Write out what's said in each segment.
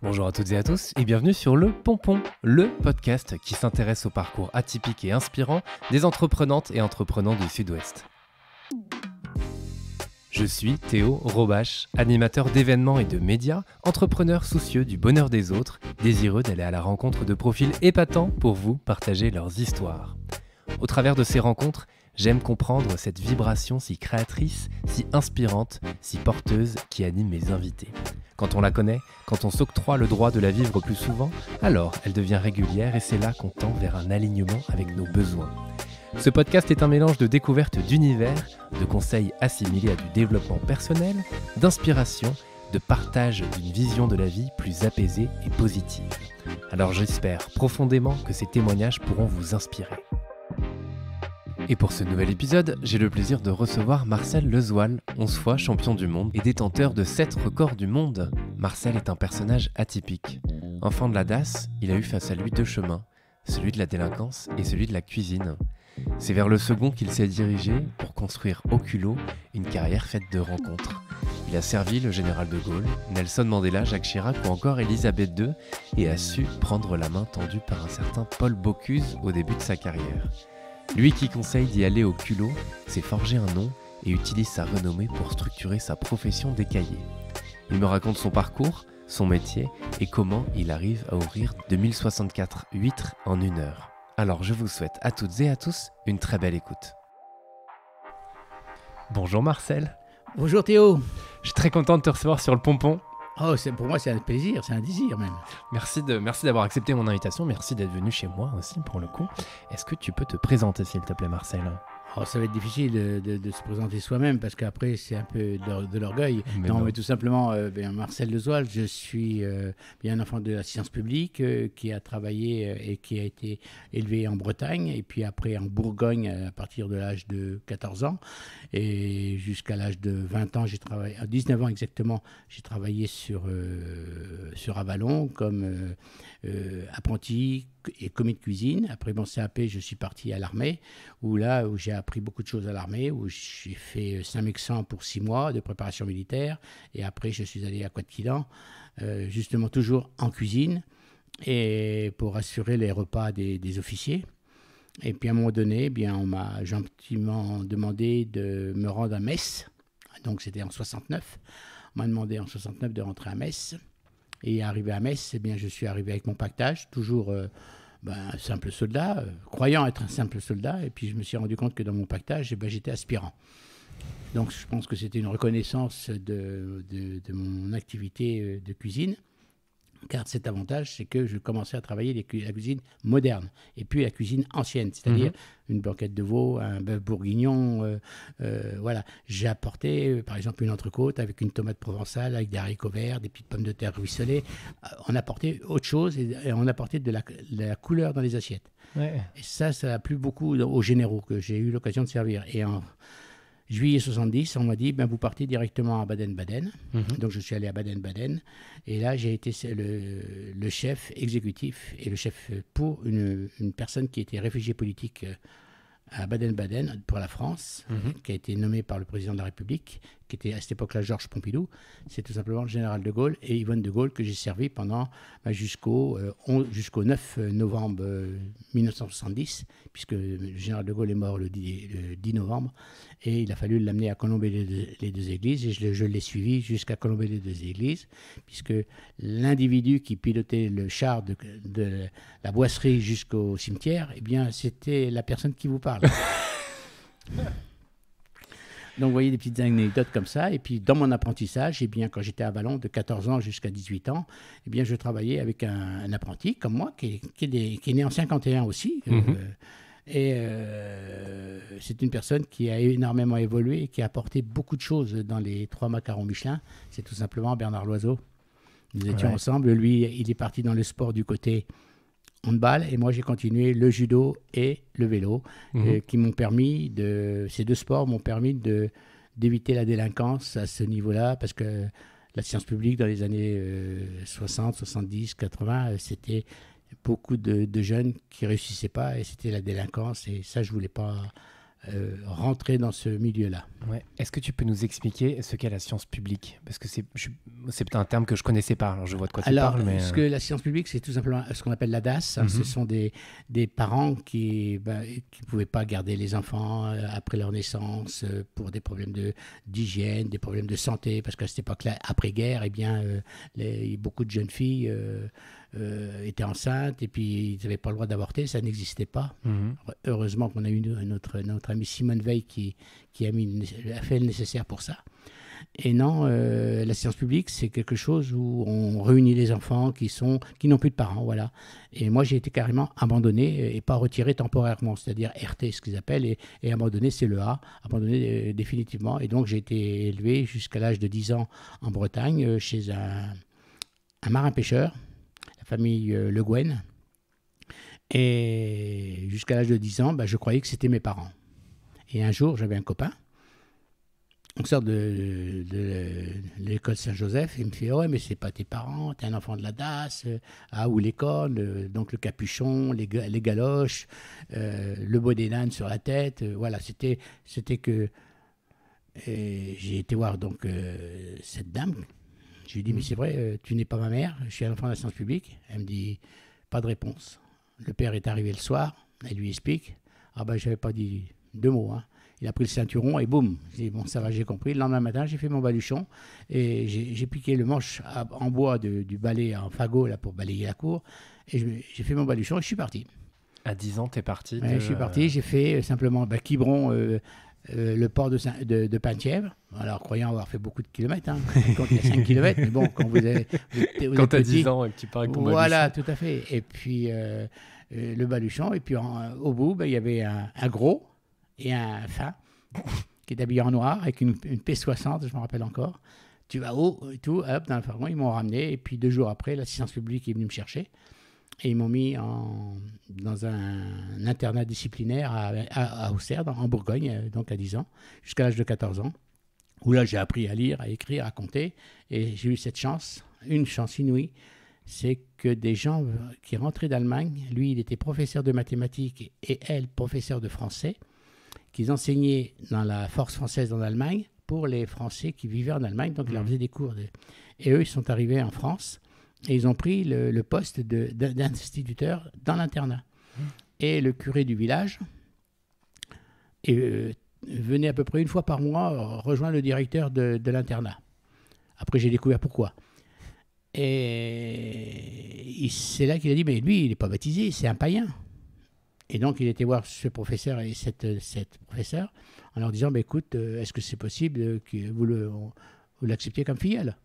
Bonjour à toutes et à tous et bienvenue sur Le Pompon, le podcast qui s'intéresse au parcours atypique et inspirant des entreprenantes et entreprenants du Sud-Ouest. Je suis Théo Robache, animateur d'événements et de médias, entrepreneur soucieux du bonheur des autres, désireux d'aller à la rencontre de profils épatants pour vous partager leurs histoires. Au travers de ces rencontres, j'aime comprendre cette vibration si créatrice, si inspirante, si porteuse qui anime mes invités. Quand on la connaît, quand on s'octroie le droit de la vivre plus souvent, alors elle devient régulière et c'est là qu'on tend vers un alignement avec nos besoins. Ce podcast est un mélange de découvertes d'univers, de conseils assimilés à du développement personnel, d'inspiration, de partage d'une vision de la vie plus apaisée et positive. Alors j'espère profondément que ces témoignages pourront vous inspirer. Et pour ce nouvel épisode, j'ai le plaisir de recevoir Marcel Lezoal, 11 fois champion du monde et détenteur de 7 records du monde. Marcel est un personnage atypique. Enfant de la DAS, il a eu face à lui deux chemins, celui de la délinquance et celui de la cuisine. C'est vers le second qu'il s'est dirigé pour construire au culot une carrière faite de rencontres. Il a servi le général de Gaulle, Nelson Mandela, Jacques Chirac ou encore Elisabeth II et a su prendre la main tendue par un certain Paul Bocuse au début de sa carrière. Lui qui conseille d'y aller au culot s'est forgé un nom et utilise sa renommée pour structurer sa profession cahiers. Il me raconte son parcours, son métier et comment il arrive à ouvrir 2064 huîtres en une heure. Alors je vous souhaite à toutes et à tous une très belle écoute. Bonjour Marcel. Bonjour Théo. Je suis très content de te recevoir sur le pompon. Oh, pour moi, c'est un plaisir, c'est un désir même. Merci de, merci d'avoir accepté mon invitation, merci d'être venu chez moi aussi pour le coup. Est-ce que tu peux te présenter, s'il te plaît, Marcel alors ça va être difficile de, se présenter soi-même parce qu'après, c'est un peu de, l'orgueil. Non, mais tout simplement, euh, ben, Marcel Lezoil, je suis euh, bien un enfant de la science publique euh, qui a travaillé et qui a été élevé en Bretagne et puis après en Bourgogne à partir de l'âge de 14 ans. Et jusqu'à l'âge de 20 ans, j'ai travaillé, à 19 ans exactement, j'ai travaillé sur, sur Avalon comme euh, apprenti et commis de cuisine. Après mon CAP, je suis parti à l'armée, où là, où j'ai appris beaucoup de choses à l'armée, où j'ai fait Saint-Mexan euh, pour six mois de préparation militaire. Et après, je suis allé à Quatquilan, euh, justement toujours en cuisine, et pour assurer les repas des, officiers. Et puis à un moment donné, eh bien, on m'a gentiment demandé de me rendre à Metz. Donc c'était en 69. On m'a demandé en 69 de rentrer à Metz. Et arrivé à Metz, eh bien, je suis arrivé avec mon pactage, toujours euh, ben, un simple soldat, euh, croyant être un simple soldat. Et puis je me suis rendu compte que dans mon pactage, eh ben, j'étais aspirant. Donc je pense que c'était une reconnaissance de, mon activité euh, de cuisine car cet avantage, c'est que je commençais à travailler les la cuisine moderne et puis la cuisine ancienne, c'est-à-dire mhm. une banquette de veau, un bœuf bourguignon. Euh, euh, voilà, j'ai apporté, euh, par exemple, une entrecôte avec une tomate provençale, avec des haricots verts, des petites pommes de terre ruisselées. on apportait autre chose et, on apportait de la, couleur dans les assiettes. Et ça, ça a plu beaucoup aux généraux que j'ai eu l'occasion de servir. Et en, Juillet 70, on m'a dit, ben, vous partez directement à Baden-Baden. Mhm. Donc je suis allé à Baden-Baden. Et là, j'ai été le, chef exécutif et le chef pour une, personne qui était réfugiée politique euh, à Baden-Baden pour la France, mhm. qui a été nommée par le président de la République, qui était à cette époque-là Georges Pompidou, c'est tout simplement le général de Gaulle et Yvonne de Gaulle que j'ai servi pendant bah, jusqu'au 9 euh, euh, novembre 1970, euh, puisque le général de Gaulle est mort le 10, novembre, et il a fallu l'amener à Colombey-les-Deux-Églises, et je, l'ai suivi jusqu'à Colombey-les-Deux-Églises, puisque l'individu qui pilotait le char de, la boisserie jusqu'au cimetière, eh bien, c'était la personne qui vous parle. Donc, vous voyez des petites anecdotes comme ça. Et puis, dans mon apprentissage, eh bien, quand j'étais à Vallon, de 14 ans jusqu'à 18 ans, eh bien, je travaillais avec un, apprenti comme moi, qui est, né en 51 aussi. Euh, mhm. et euh, c'est une personne qui a énormément évolué qui a apporté beaucoup de choses dans les trois macarons Michelin. C'est tout simplement Bernard Loiseau. Nous étions ensemble. Lui, il est parti dans le sport du côté balle et moi j'ai continué le judo et le vélo euh, mhm. qui m'ont permis de ces deux sports m'ont permis de d'éviter la délinquance à ce niveau-là parce que la science publique dans les années 60, 70, 80 c'était beaucoup de, de, jeunes qui réussissaient pas et c'était la délinquance et ça je voulais pas euh, rentrer dans ce milieu-là. Est-ce que tu peux nous expliquer ce qu'est la science publique Parce que c'est, un terme que je ne connaissais pas, alors je vois de quoi tu parles. Mais... Ce euh. que la science publique, c'est tout simplement ce qu'on appelle la DAS. Hein. Ce mhm. sont des, des parents qui ne ben, qui pouvaient pas garder les enfants euh, après leur naissance pour des problèmes de, d'hygiène, des problèmes de santé, parce qu'à cette époque-là, après-guerre, eh bien, les, beaucoup de jeunes filles euh, était étaient enceintes et puis ils n'avaient pas le droit d'avorter, ça n'existait pas. Mhm. Heureusement qu'on a eu notre, notre amie Simone Veil qui, qui a, mis, la fait le nécessaire pour ça. Et non, euh, la science publique, c'est quelque chose où on réunit les enfants qui sont qui n'ont plus de parents, voilà. Et moi, j'ai été carrément abandonné et pas retiré temporairement, c'est-à-dire RT, ce qu'ils appellent, et, abandonné, c'est le A, abandonné euh, définitivement. Et donc, j'ai été élevé jusqu'à l'âge de 10 ans en Bretagne chez un, un marin-pêcheur famille euh, Le Guen. Et jusqu'à l'âge de 10 ans, bah, je croyais que c'était mes parents. Et un jour, j'avais un copain, on sort de, l'école Saint-Joseph, il me fait Ouais, mais c'est pas tes parents, t'es un enfant de la DAS, euh, ah, ou l'école, euh, donc le capuchon, les, galoches, le le bonnet d'âne sur la tête. voilà, c'était que. J'ai été voir donc cette dame je lui ai dit, mais c'est vrai, euh, tu n'es pas ma mère, je suis un enfant de la science publique. Elle me dit, pas de réponse. Le père est arrivé le soir, elle lui explique. Ah ben, j'avais pas dit deux mots. Hein. Il a pris le ceinturon et boum. J'ai bon, ça va, j'ai compris. Le lendemain matin, j'ai fait mon baluchon et j'ai piqué le manche en bois du balai en fagot là, pour balayer la cour. Et j'ai fait mon baluchon et je suis parti. À 10 ans, tu es parti Je suis parti, j'ai fait euh, simplement bah, Quiberon, euh, euh, le port de, de, de Alors, croyant avoir fait beaucoup de kilomètres, hein. quand il y a 5 kilomètres, mais bon, quand vous avez. quand t'as 10 ans et que tu parais avec Voilà, tout à fait. Et puis, euh, euh, le baluchon. Et puis, au bout, ben, il y avait un, gros et un fin qui est habillé en noir avec une, P60, je me rappelle encore. Tu vas haut et tout, hop, dans le wagon, ils m'ont ramené. Et puis, deux jours après, l'assistance publique est venue me chercher. Et ils m'ont mis dans un, internat disciplinaire à, à, Auxerre, en Bourgogne, euh, donc à 10 ans, jusqu'à l'âge de 14 ans, où là j'ai appris à lire, à écrire, à compter. Et j'ai eu cette chance, une chance inouïe, c'est que des gens euh, qui rentraient d'Allemagne, lui il était professeur de mathématiques et elle professeur de français, qu'ils enseignaient dans la force française en Allemagne pour les Français qui vivaient en Allemagne, donc ils leur mmh. faisaient des cours. Et eux, ils sont arrivés en France et ils ont pris le, poste d'instituteur dans l'internat. Mmh. Et le curé du village euh, venait à peu près une fois par mois euh, rejoindre le directeur de, l'internat. Après, j'ai découvert pourquoi. Et c'est là qu'il a dit, mais lui, il n'est pas baptisé, c'est un païen. Et donc, il était voir ce professeur et cette, cette professeure en leur disant, "Mais bah, écoute, euh, est-ce que c'est possible que vous l'acceptiez comme filleule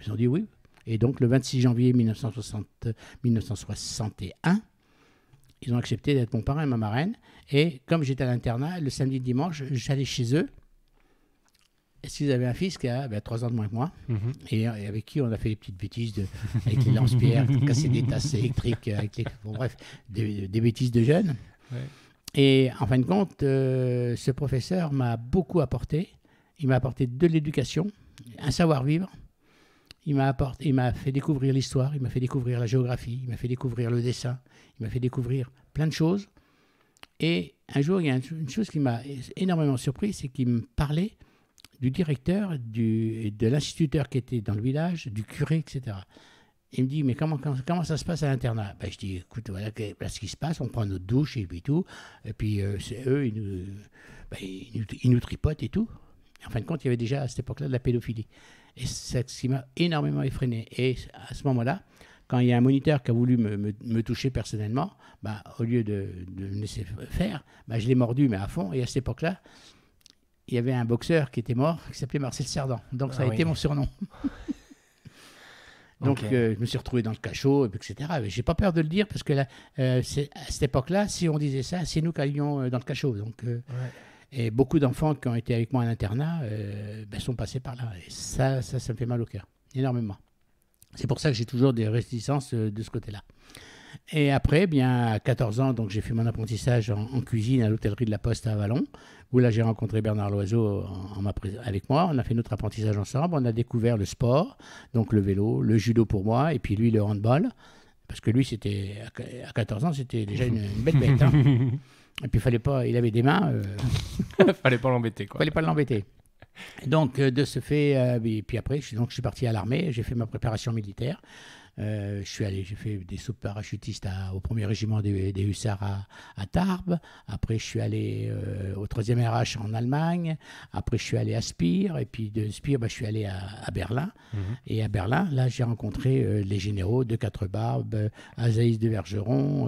Ils ont dit oui. Et donc le 26 janvier 1960, 1961, ils ont accepté d'être mon parrain et ma marraine. Et comme j'étais à l'internat, le samedi et dimanche, j'allais chez eux. qu'ils avaient un fils qui a ben, trois 3 ans de moins que moi, mhm. et, avec qui on a fait des petites bêtises de, avec les lance-pierres, casser des tasses électriques, euh, avec les, bref, des, bêtises de jeunes. Et en fin de compte, euh, ce professeur m'a beaucoup apporté. Il m'a apporté de l'éducation, un savoir-vivre, il m'a apporté, il m'a fait découvrir l'histoire, il m'a fait découvrir la géographie, il m'a fait découvrir le dessin, il m'a fait découvrir plein de choses. Et un jour, il y a une chose qui m'a énormément surpris, c'est qu'il me parlait du directeur, du, de l'instituteur qui était dans le village, du curé, etc. Il me dit, mais comment, comment, ça se passe à l'internat ben, Je dis, écoute, voilà, ce qui se passe, on prend nos douches et puis tout. Et puis euh, c'est eux, nous, ben, nous, ils nous tripotent et tout. En fin de compte, il y avait déjà à cette époque-là de la pédophilie. Et c'est ce qui m'a énormément effréné. Et à ce moment-là, quand il y a un moniteur qui a voulu me, toucher personnellement, bah, au lieu de, me laisser faire, bah, je l'ai mordu, mais à fond. Et à cette époque-là, il y avait un boxeur qui était mort, qui s'appelait Marcel Cerdan. Donc ça a ah été mon surnom. Donc euh, je me suis retrouvé dans le cachot, etc. Mais j'ai pas peur de le dire parce que euh, à cette époque-là, si on disait ça, c'est nous qui allions euh, dans le cachot. Donc et beaucoup d'enfants qui ont été avec moi à l'internat euh, ben, sont passés par là. Et ça, ça, me fait mal au cœur, énormément. C'est pour ça que j'ai toujours des réticences euh, de ce côté-là. Et après, eh bien à 14 ans, donc j'ai fait mon apprentissage en, cuisine à l'hôtellerie de la Poste à Vallon, où là j'ai rencontré Bernard Loiseau en, avec moi. On a fait notre apprentissage ensemble. On a découvert le sport, donc le vélo, le judo pour moi, et puis lui le handball, parce que lui c'était à 14 ans, c'était déjà une, bête bête. Hein. Et puis, fallait pas, il avait des mains. Euh, fallait pas l'embêter, quoi. Fallait pas l'embêter. Donc, euh, de ce fait, euh, et puis après, je, donc, je suis parti à l'armée, j'ai fait ma préparation militaire. Euh, je suis allé, j'ai fait des soupes parachutistes à, au premier régiment des, des hussards à, Tarbes. Après, je suis allé euh, au 3e RH en Allemagne. Après, je suis allé à Spire. Et puis de Spire, bah, je suis allé à, Berlin. Mhm. Et à Berlin, là, j'ai rencontré euh, les généraux de Quatre-Barbes, Azaïs de Vergeron,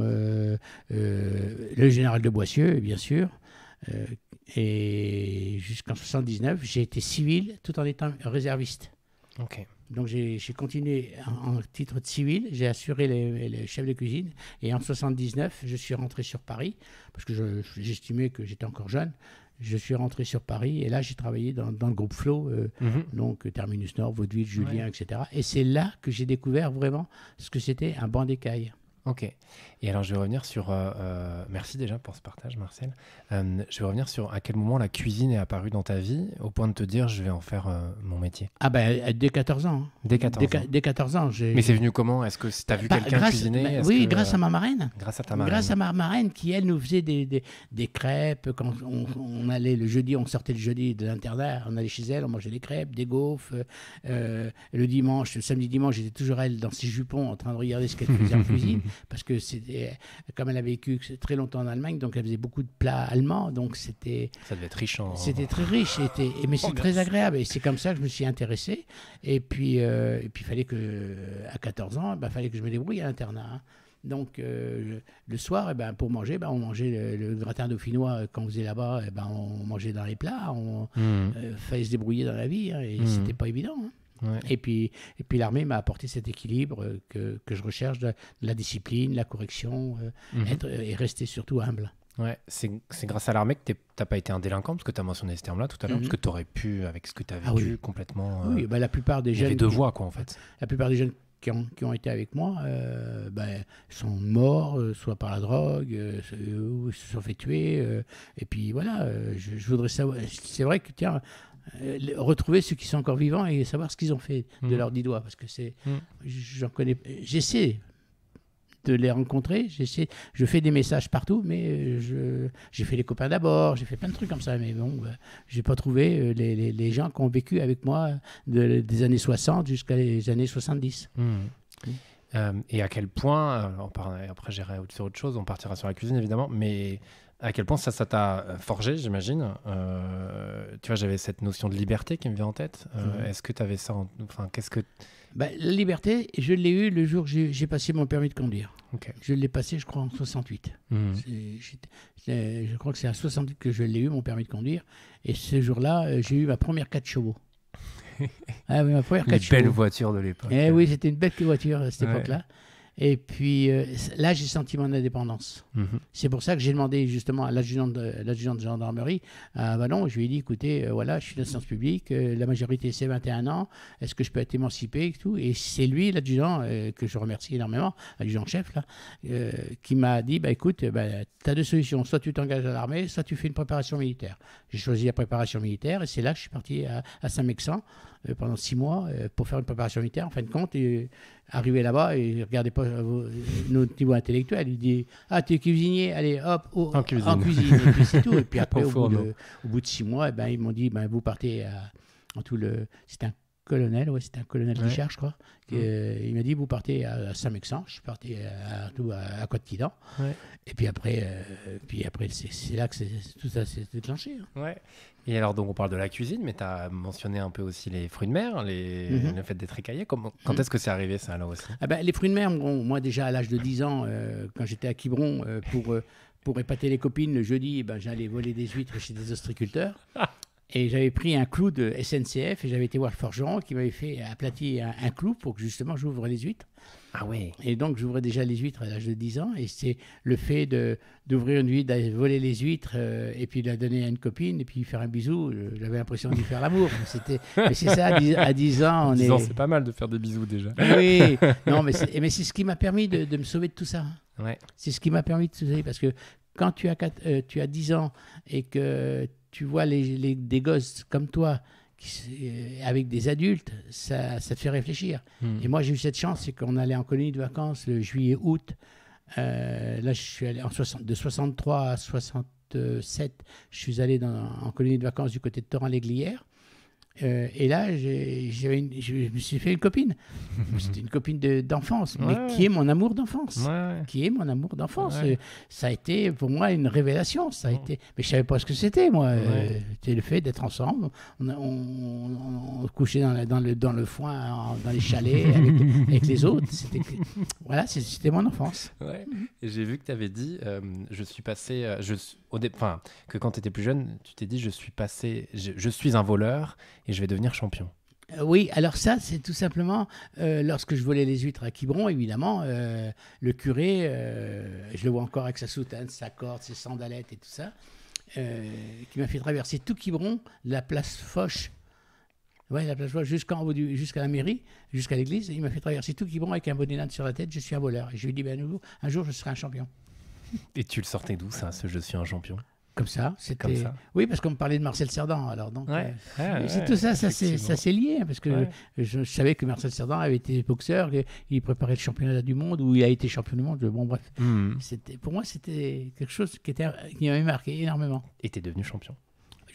le général de Boissieu, bien sûr. et jusqu'en 79, j'ai été civil tout en étant réserviste. Ok. Donc j'ai continué en, titre de civil, j'ai assuré les, chefs de cuisine et en 79, je suis rentré sur Paris parce que j'estimais que j'étais encore jeune. Je suis rentré sur Paris et là j'ai travaillé dans, le groupe Flo. Euh, mhm. donc Terminus Nord, Vaudeville, Julien, etc. Et c'est là que j'ai découvert vraiment ce que c'était un banc d'écailles. Ok. Et alors, je vais revenir sur. Euh, euh, merci déjà pour ce partage, Marcel. Euh, je vais revenir sur à quel moment la cuisine est apparue dans ta vie, au point de te dire je vais en faire mon métier. Ah, ben, dès 14 hein. ans. Dès 14 ans. ans Mais c'est venu comment Est-ce que tu as vu bah, quelqu'un cuisiner bah, Oui, grâce à ma marraine. Grâce à ta marraine. Grâce à ma marraine qui, elle, nous faisait des, des, des crêpes. Quand on, on, allait le jeudi, on sortait le jeudi de l'internat, on allait chez elle, on mangeait des crêpes, des gaufres. le dimanche, le samedi-dimanche, j'étais toujours elle dans ses jupons en train de regarder ce qu'elle faisait en cuisine parce que c'était, euh, comme elle a vécu très longtemps en Allemagne, donc elle faisait beaucoup de plats allemands, donc c'était. Ça devait être riche en. C'était très riche, mais c'est très agréable, et c'est comme ça que je me suis intéressé. Et puis, euh, et puis, fallait que, à 14 ans, il bah, fallait que je me débrouille à l'internat. Hein. Donc euh, le soir, eh ben, pour manger, ben, on mangeait le, gratin dauphinois quand on faisait là-bas, eh ben, on mangeait dans les plats, on hmm. fallait se débrouiller dans la vie, hein, et hmm. c'était pas évident. Hein. Et puis, et puis l'armée m'a apporté cet équilibre euh, que, que je recherche la discipline, la correction, euh, mhm. être, euh, et rester surtout humble. Ouais, c'est grâce à l'armée que t'as pas été un délinquant, parce que tu as mentionné ce terme-là tout à l'heure, mhm. parce que tu aurais pu, avec ce que tu avais ah, complètement. Ah oui, bah, la plupart des jeunes. deux quoi, en fait. La plupart des jeunes qui ont, qui ont, été avec moi bah, sont morts, soit par la drogue, ou se sont fait tuer. et puis voilà, je, je, voudrais savoir. C'est vrai que, tiens, euh, retrouver ceux qui sont encore vivants et savoir ce qu'ils ont fait de leur mm. leurs dix doigts. Parce que c'est. Mm. J'en connais. J'essaie de les rencontrer. J'essaie, je fais des messages partout, mais euh, je, j'ai fait les copains d'abord, j'ai fait plein de trucs comme ça, mais bon, bah, j'ai pas trouvé euh, les, les, les, gens qui ont vécu avec moi des années 60 jusqu'à les années 70. Mm. et à quel point, on après j'irai sur autre chose, on partira sur la cuisine évidemment, mais à quel point ça, ça t'a euh, forgé, j'imagine. Euh, tu vois, j'avais cette notion de liberté qui me vient en tête. Euh, mhm. Est-ce que tu avais ça Enfin, qu'est-ce que... Bah, la liberté, je l'ai eue le jour où j'ai passé mon permis de conduire. Je l'ai passé, je crois, en 68. Mhm. je crois que c'est à 68 que je l'ai eu, mon permis de conduire. Et ce jour-là, j'ai eu ma première 4 chevaux. ah oui, ma première 4 chevaux. Une belle voiture de l'époque. Eh oui, c'était une belle voiture à cette époque-là. Et puis euh, là, j'ai senti mon indépendance. Mhm. C'est pour ça que j'ai demandé justement à l'adjudant de, de gendarmerie, à non, je lui ai dit, écoutez, euh, voilà, je suis science publique, euh, la majorité c'est 21 ans, est-ce que je peux être émancipé et tout Et c'est lui, l'adjudant, que je remercie énormément, l'adjudant-chef, là, qui m'a dit, bah, écoute, bah, tu as deux solutions, soit tu t'engages à l'armée, soit tu fais une préparation militaire. J'ai choisi la préparation militaire et c'est là que je suis parti à, à Saint-Mexan. Euh, pendant six mois euh, pour faire une préparation militaire. En fin de compte, et arrivé là-bas et ne regardait pas euh, notre niveau intellectuel. Il dit Ah, tu es cuisinier, allez hop, en, cuisine. Et puis c'est tout. Et puis après, au, bout de, six mois, eh ben, ils m'ont dit ben, Vous partez en tout le. C'est un colonel, ouais, c'était un colonel de Richard, je crois. Euh, il m'a dit Vous partez à Saint-Mexan, je suis parti à, à, Côte-Quidan. Et puis après, euh, puis après c'est là que tout ça s'est déclenché. Hein. Ouais. Et alors, donc, on parle de la cuisine, mais tu as mentionné un peu aussi les fruits de mer, les... Mhm. le fait d'être écaillé. Quand mhm. est-ce que c'est arrivé, ça, alors aussi ah ben, Les fruits de mer, moi, déjà à l'âge de 10 ans, euh, quand j'étais à Quiberon, pour, pour épater les copines, le jeudi, eh ben, j'allais voler des huîtres chez des ostriculteurs. Et j'avais pris un clou de SNCF et j'avais été voir le forgeron qui m'avait fait aplatir un, clou pour que justement j'ouvre les huîtres. Ah ouais. Et donc j'ouvrais déjà les huîtres à l'âge de 10 ans et c'est le fait d'ouvrir une huître, d'aller voler les huîtres euh, et puis de la donner à une copine et puis faire un bisou. Euh, j'avais l'impression d'y faire l'amour. C'était, mais c'est ça, à 10, ans, on 10 ans, c'est pas mal de faire des bisous déjà. Oui. non, mais c'est, c'est ce qui m'a permis de, me sauver de tout ça. Ouais. C'est ce qui m'a permis de me parce que quand tu as euh, tu as 10 ans et que tu vois les, les, des gosses comme toi euh, avec des adultes, ça, te fait réfléchir. Hmm. Et moi, j'ai eu cette chance, c'est qu'on allait en colonie de vacances le juillet-août. Euh, là, je suis allé en 60, de 63 à 67, je suis allé dans, en colonie de vacances du côté de Torrent-l'Églière. Euh, et là, j'ai, je me suis fait une copine. C'était une copine d'enfance, mais qui est mon amour d'enfance. Qui est mon amour d'enfance. Ça a été pour moi une révélation. Ça a été... Mais je ne savais pas ce que c'était, moi. Euh, c'était le fait d'être ensemble. On, on, couchait dans, dans, le, dans le foin, dans les chalets, avec, les autres. voilà, c'était mon enfance. J'ai vu que tu avais dit, euh, je suis passé, je, au enfin, que quand tu étais plus jeune, tu t'es dit, je suis passé, je, je suis un voleur et je vais devenir champion. Euh, oui, alors ça, c'est tout simplement, euh, lorsque je volais les huîtres à Quiberon, évidemment, euh, le curé, je le vois encore avec sa soutane, sa corde, ses sandalettes et tout ça, qui m'a fait traverser tout Quiberon, la place Foch, ouais, la place Foch, jusqu'en jusqu'à la mairie, jusqu'à l'église, il m'a fait traverser tout Quiberon avec un bonnet d'âne sur la tête, je suis un voleur. Et je lui ai dit, ben, un jour, je serai un champion. Et tu le sortais d'où, ça, ce je suis un champion comme ça, Oui, parce qu'on me parlait de Marcel Cerdan, alors donc. Euh, c'est tout ça, ça s'est lié, parce que je, savais que Marcel Cerdan avait été boxeur, il préparait le championnat du monde ou il a été champion du monde. Bon bref, hmm. c'était pour moi c'était quelque chose qui était qui m'avait marqué énormément. Était devenu champion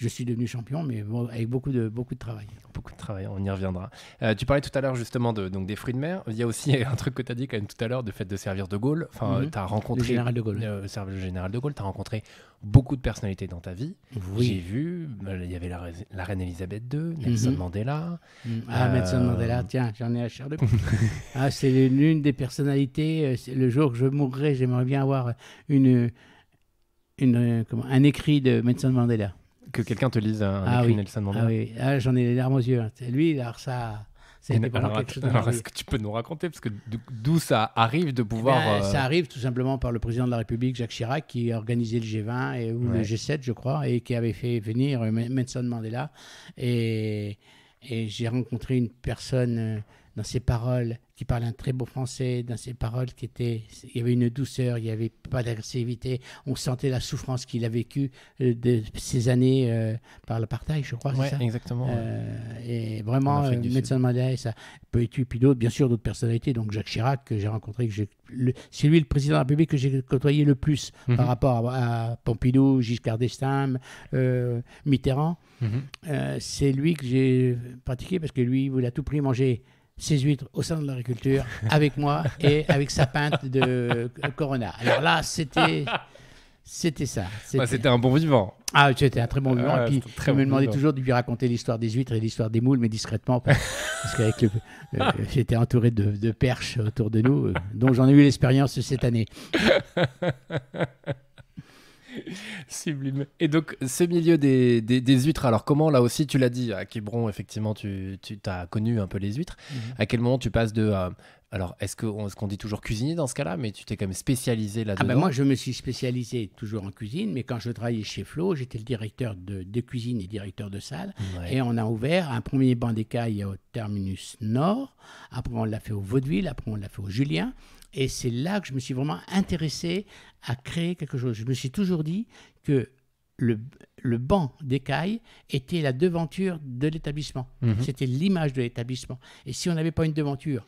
je suis devenu champion, mais avec beaucoup de, beaucoup de travail. Beaucoup de travail, on y reviendra. Euh, tu parlais tout à l'heure justement de, donc des fruits de mer. Il y a aussi un truc que tu as dit quand même tout à l'heure, de fait de servir de Gaulle. Enfin, mhm. tu as rencontré. Euh, le général de Gaulle. le général de Gaulle, tu as rencontré beaucoup de personnalités dans ta vie. J'ai vu, bah, il y avait la, reine Elisabeth II, mhm. Nelson Mandela. Mhm. Ah, Mandela, euh, tiens, j'en ai à chair de ah, C'est l'une des personnalités. Le jour que je mourrai, j'aimerais bien avoir une, une, un écrit de Nelson Mandela que quelqu'un te lise un ah Nelson Mandela. Ah oui, ah, j'en ai les larmes aux yeux. C'est Lui, alors ça. C'était alors, alors est-ce que tu peux nous raconter Parce que d'où ça arrive de eh ben, pouvoir. Euh, ça arrive tout simplement par le président de la République, Jacques Chirac, qui a organisé le G20 et, ou le G7, je crois, et qui avait fait venir euh, Nelson Mandela. Et, et j'ai rencontré une personne euh, dans ses paroles, qui parlait un très beau français, dans ses paroles qui étaient, il y avait une douceur, il n'y avait pas d'agressivité, on sentait la souffrance qu'il a vécue euh, de ces années euh, par par l'apartheid, je crois. Oui, exactement. Euh, et vraiment, le médecin Mandela et ça, être puis d'autres, bien sûr, d'autres personnalités, donc Jacques Chirac, que j'ai rencontré, c'est lui le président de la République que j'ai côtoyé le plus par mhm. rapport à, Pompidou, Giscard d'Estaing, Mitterrand. Mhm. c'est lui que j'ai pratiqué parce que lui, il voulait à tout prix manger ses huîtres au sein de l'agriculture avec moi et avec sa pinte de Corona. Alors là, c'était. C'était ça. C'était un bon vivant. Ah, c'était un très bon vivant. et puis, on me demandait toujours de lui raconter l'histoire des huîtres et l'histoire des moules, mais discrètement, parce que euh, j'étais entouré de, perches autour de nous, euh, dont j'en ai eu l'expérience cette année. Sublime. Et donc, ce milieu des, des, huîtres, alors comment, là aussi, tu l'as dit, à Quiberon, effectivement, tu, tu as connu un peu les huîtres. Mhm. À quel moment tu passes de. Euh, alors, est-ce qu'on dit toujours cuisinier dans ce cas-là, mais tu t'es quand même spécialisé là-dedans ah ben, Moi, je me suis spécialisé toujours en cuisine, mais quand je travaillais chez Flo, j'étais le directeur de, cuisine et directeur de salle. Et on a ouvert un premier banc d'écailles au Terminus Nord. Après, on l'a fait au Vaudeville, après, on l'a fait au Julien. Et c'est là que je me suis vraiment intéressé à créer quelque chose. Je me suis toujours dit que le, le banc d'écailles était la devanture de l'établissement. Mhm. C'était l'image de l'établissement. Et si on n'avait pas une devanture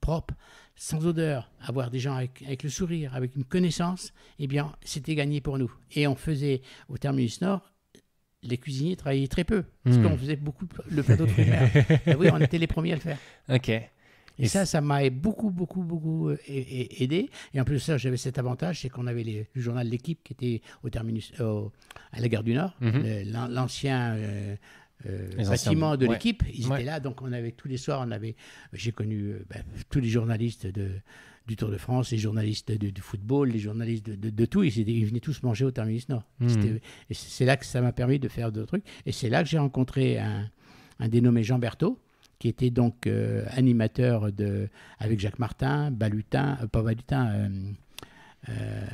propre, sans odeur, avoir des gens avec, le sourire, avec une connaissance, eh bien, c'était gagné pour nous. Et on faisait, au Terminus Nord, les cuisiniers travaillaient très peu, parce mhm. qu'on faisait beaucoup le plateau de primaire. Ben oui, on était les premiers à le faire. OK. Et, ça, ça m'a beaucoup, beaucoup, beaucoup euh, aidé. Et en plus ça, j'avais cet avantage, c'est qu'on avait les, le journal L'équipe qui était au terminus, euh, à la gare du Nord, mhm. l'ancien euh, bâtiment de l'équipe. Ils étaient là, donc on avait tous les soirs, on avait, j'ai connu bah, tous les journalistes de du Tour de France, les journalistes du football, les journalistes de, tout, ils, venaient tous manger au Terminus Nord. Mhm. Et c'est là que ça m'a permis de faire d'autres trucs. Et c'est là que j'ai rencontré un, un dénommé Jean Berthaud, qui était donc euh, animateur de, avec Jacques Martin, Balutin, euh, pas Balutin, euh,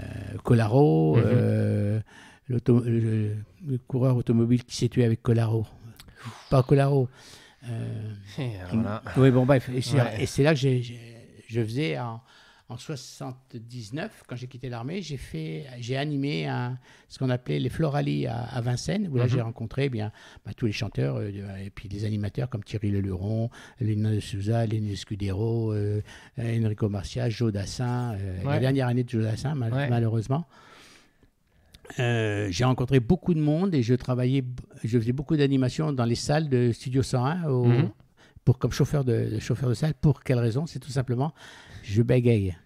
Colaro, mhm. le, coureur automobile qui s'est tué avec Colaro. Pas Colaro. oui, bon, bref, et c'est là que je faisais en 79, quand j'ai quitté l'armée, j'ai fait, j'ai animé un, ce qu'on appelait les Floralis à, Vincennes, où là j'ai mhm. rencontré eh bien bah, tous les chanteurs euh, et puis les animateurs comme Thierry Leluron, Léna de Souza, Léna Scudero, euh, Enrico Marcia, Joe Dassin. Euh, la dernière année de Joe Dassin, malheureusement. j'ai rencontré beaucoup de monde et je travaillais, je faisais beaucoup d'animations dans les salles de Studio 101 mhm. pour, comme chauffeur de, chauffeur de salle. Pour quelle raison C'est tout simplement je bégaye.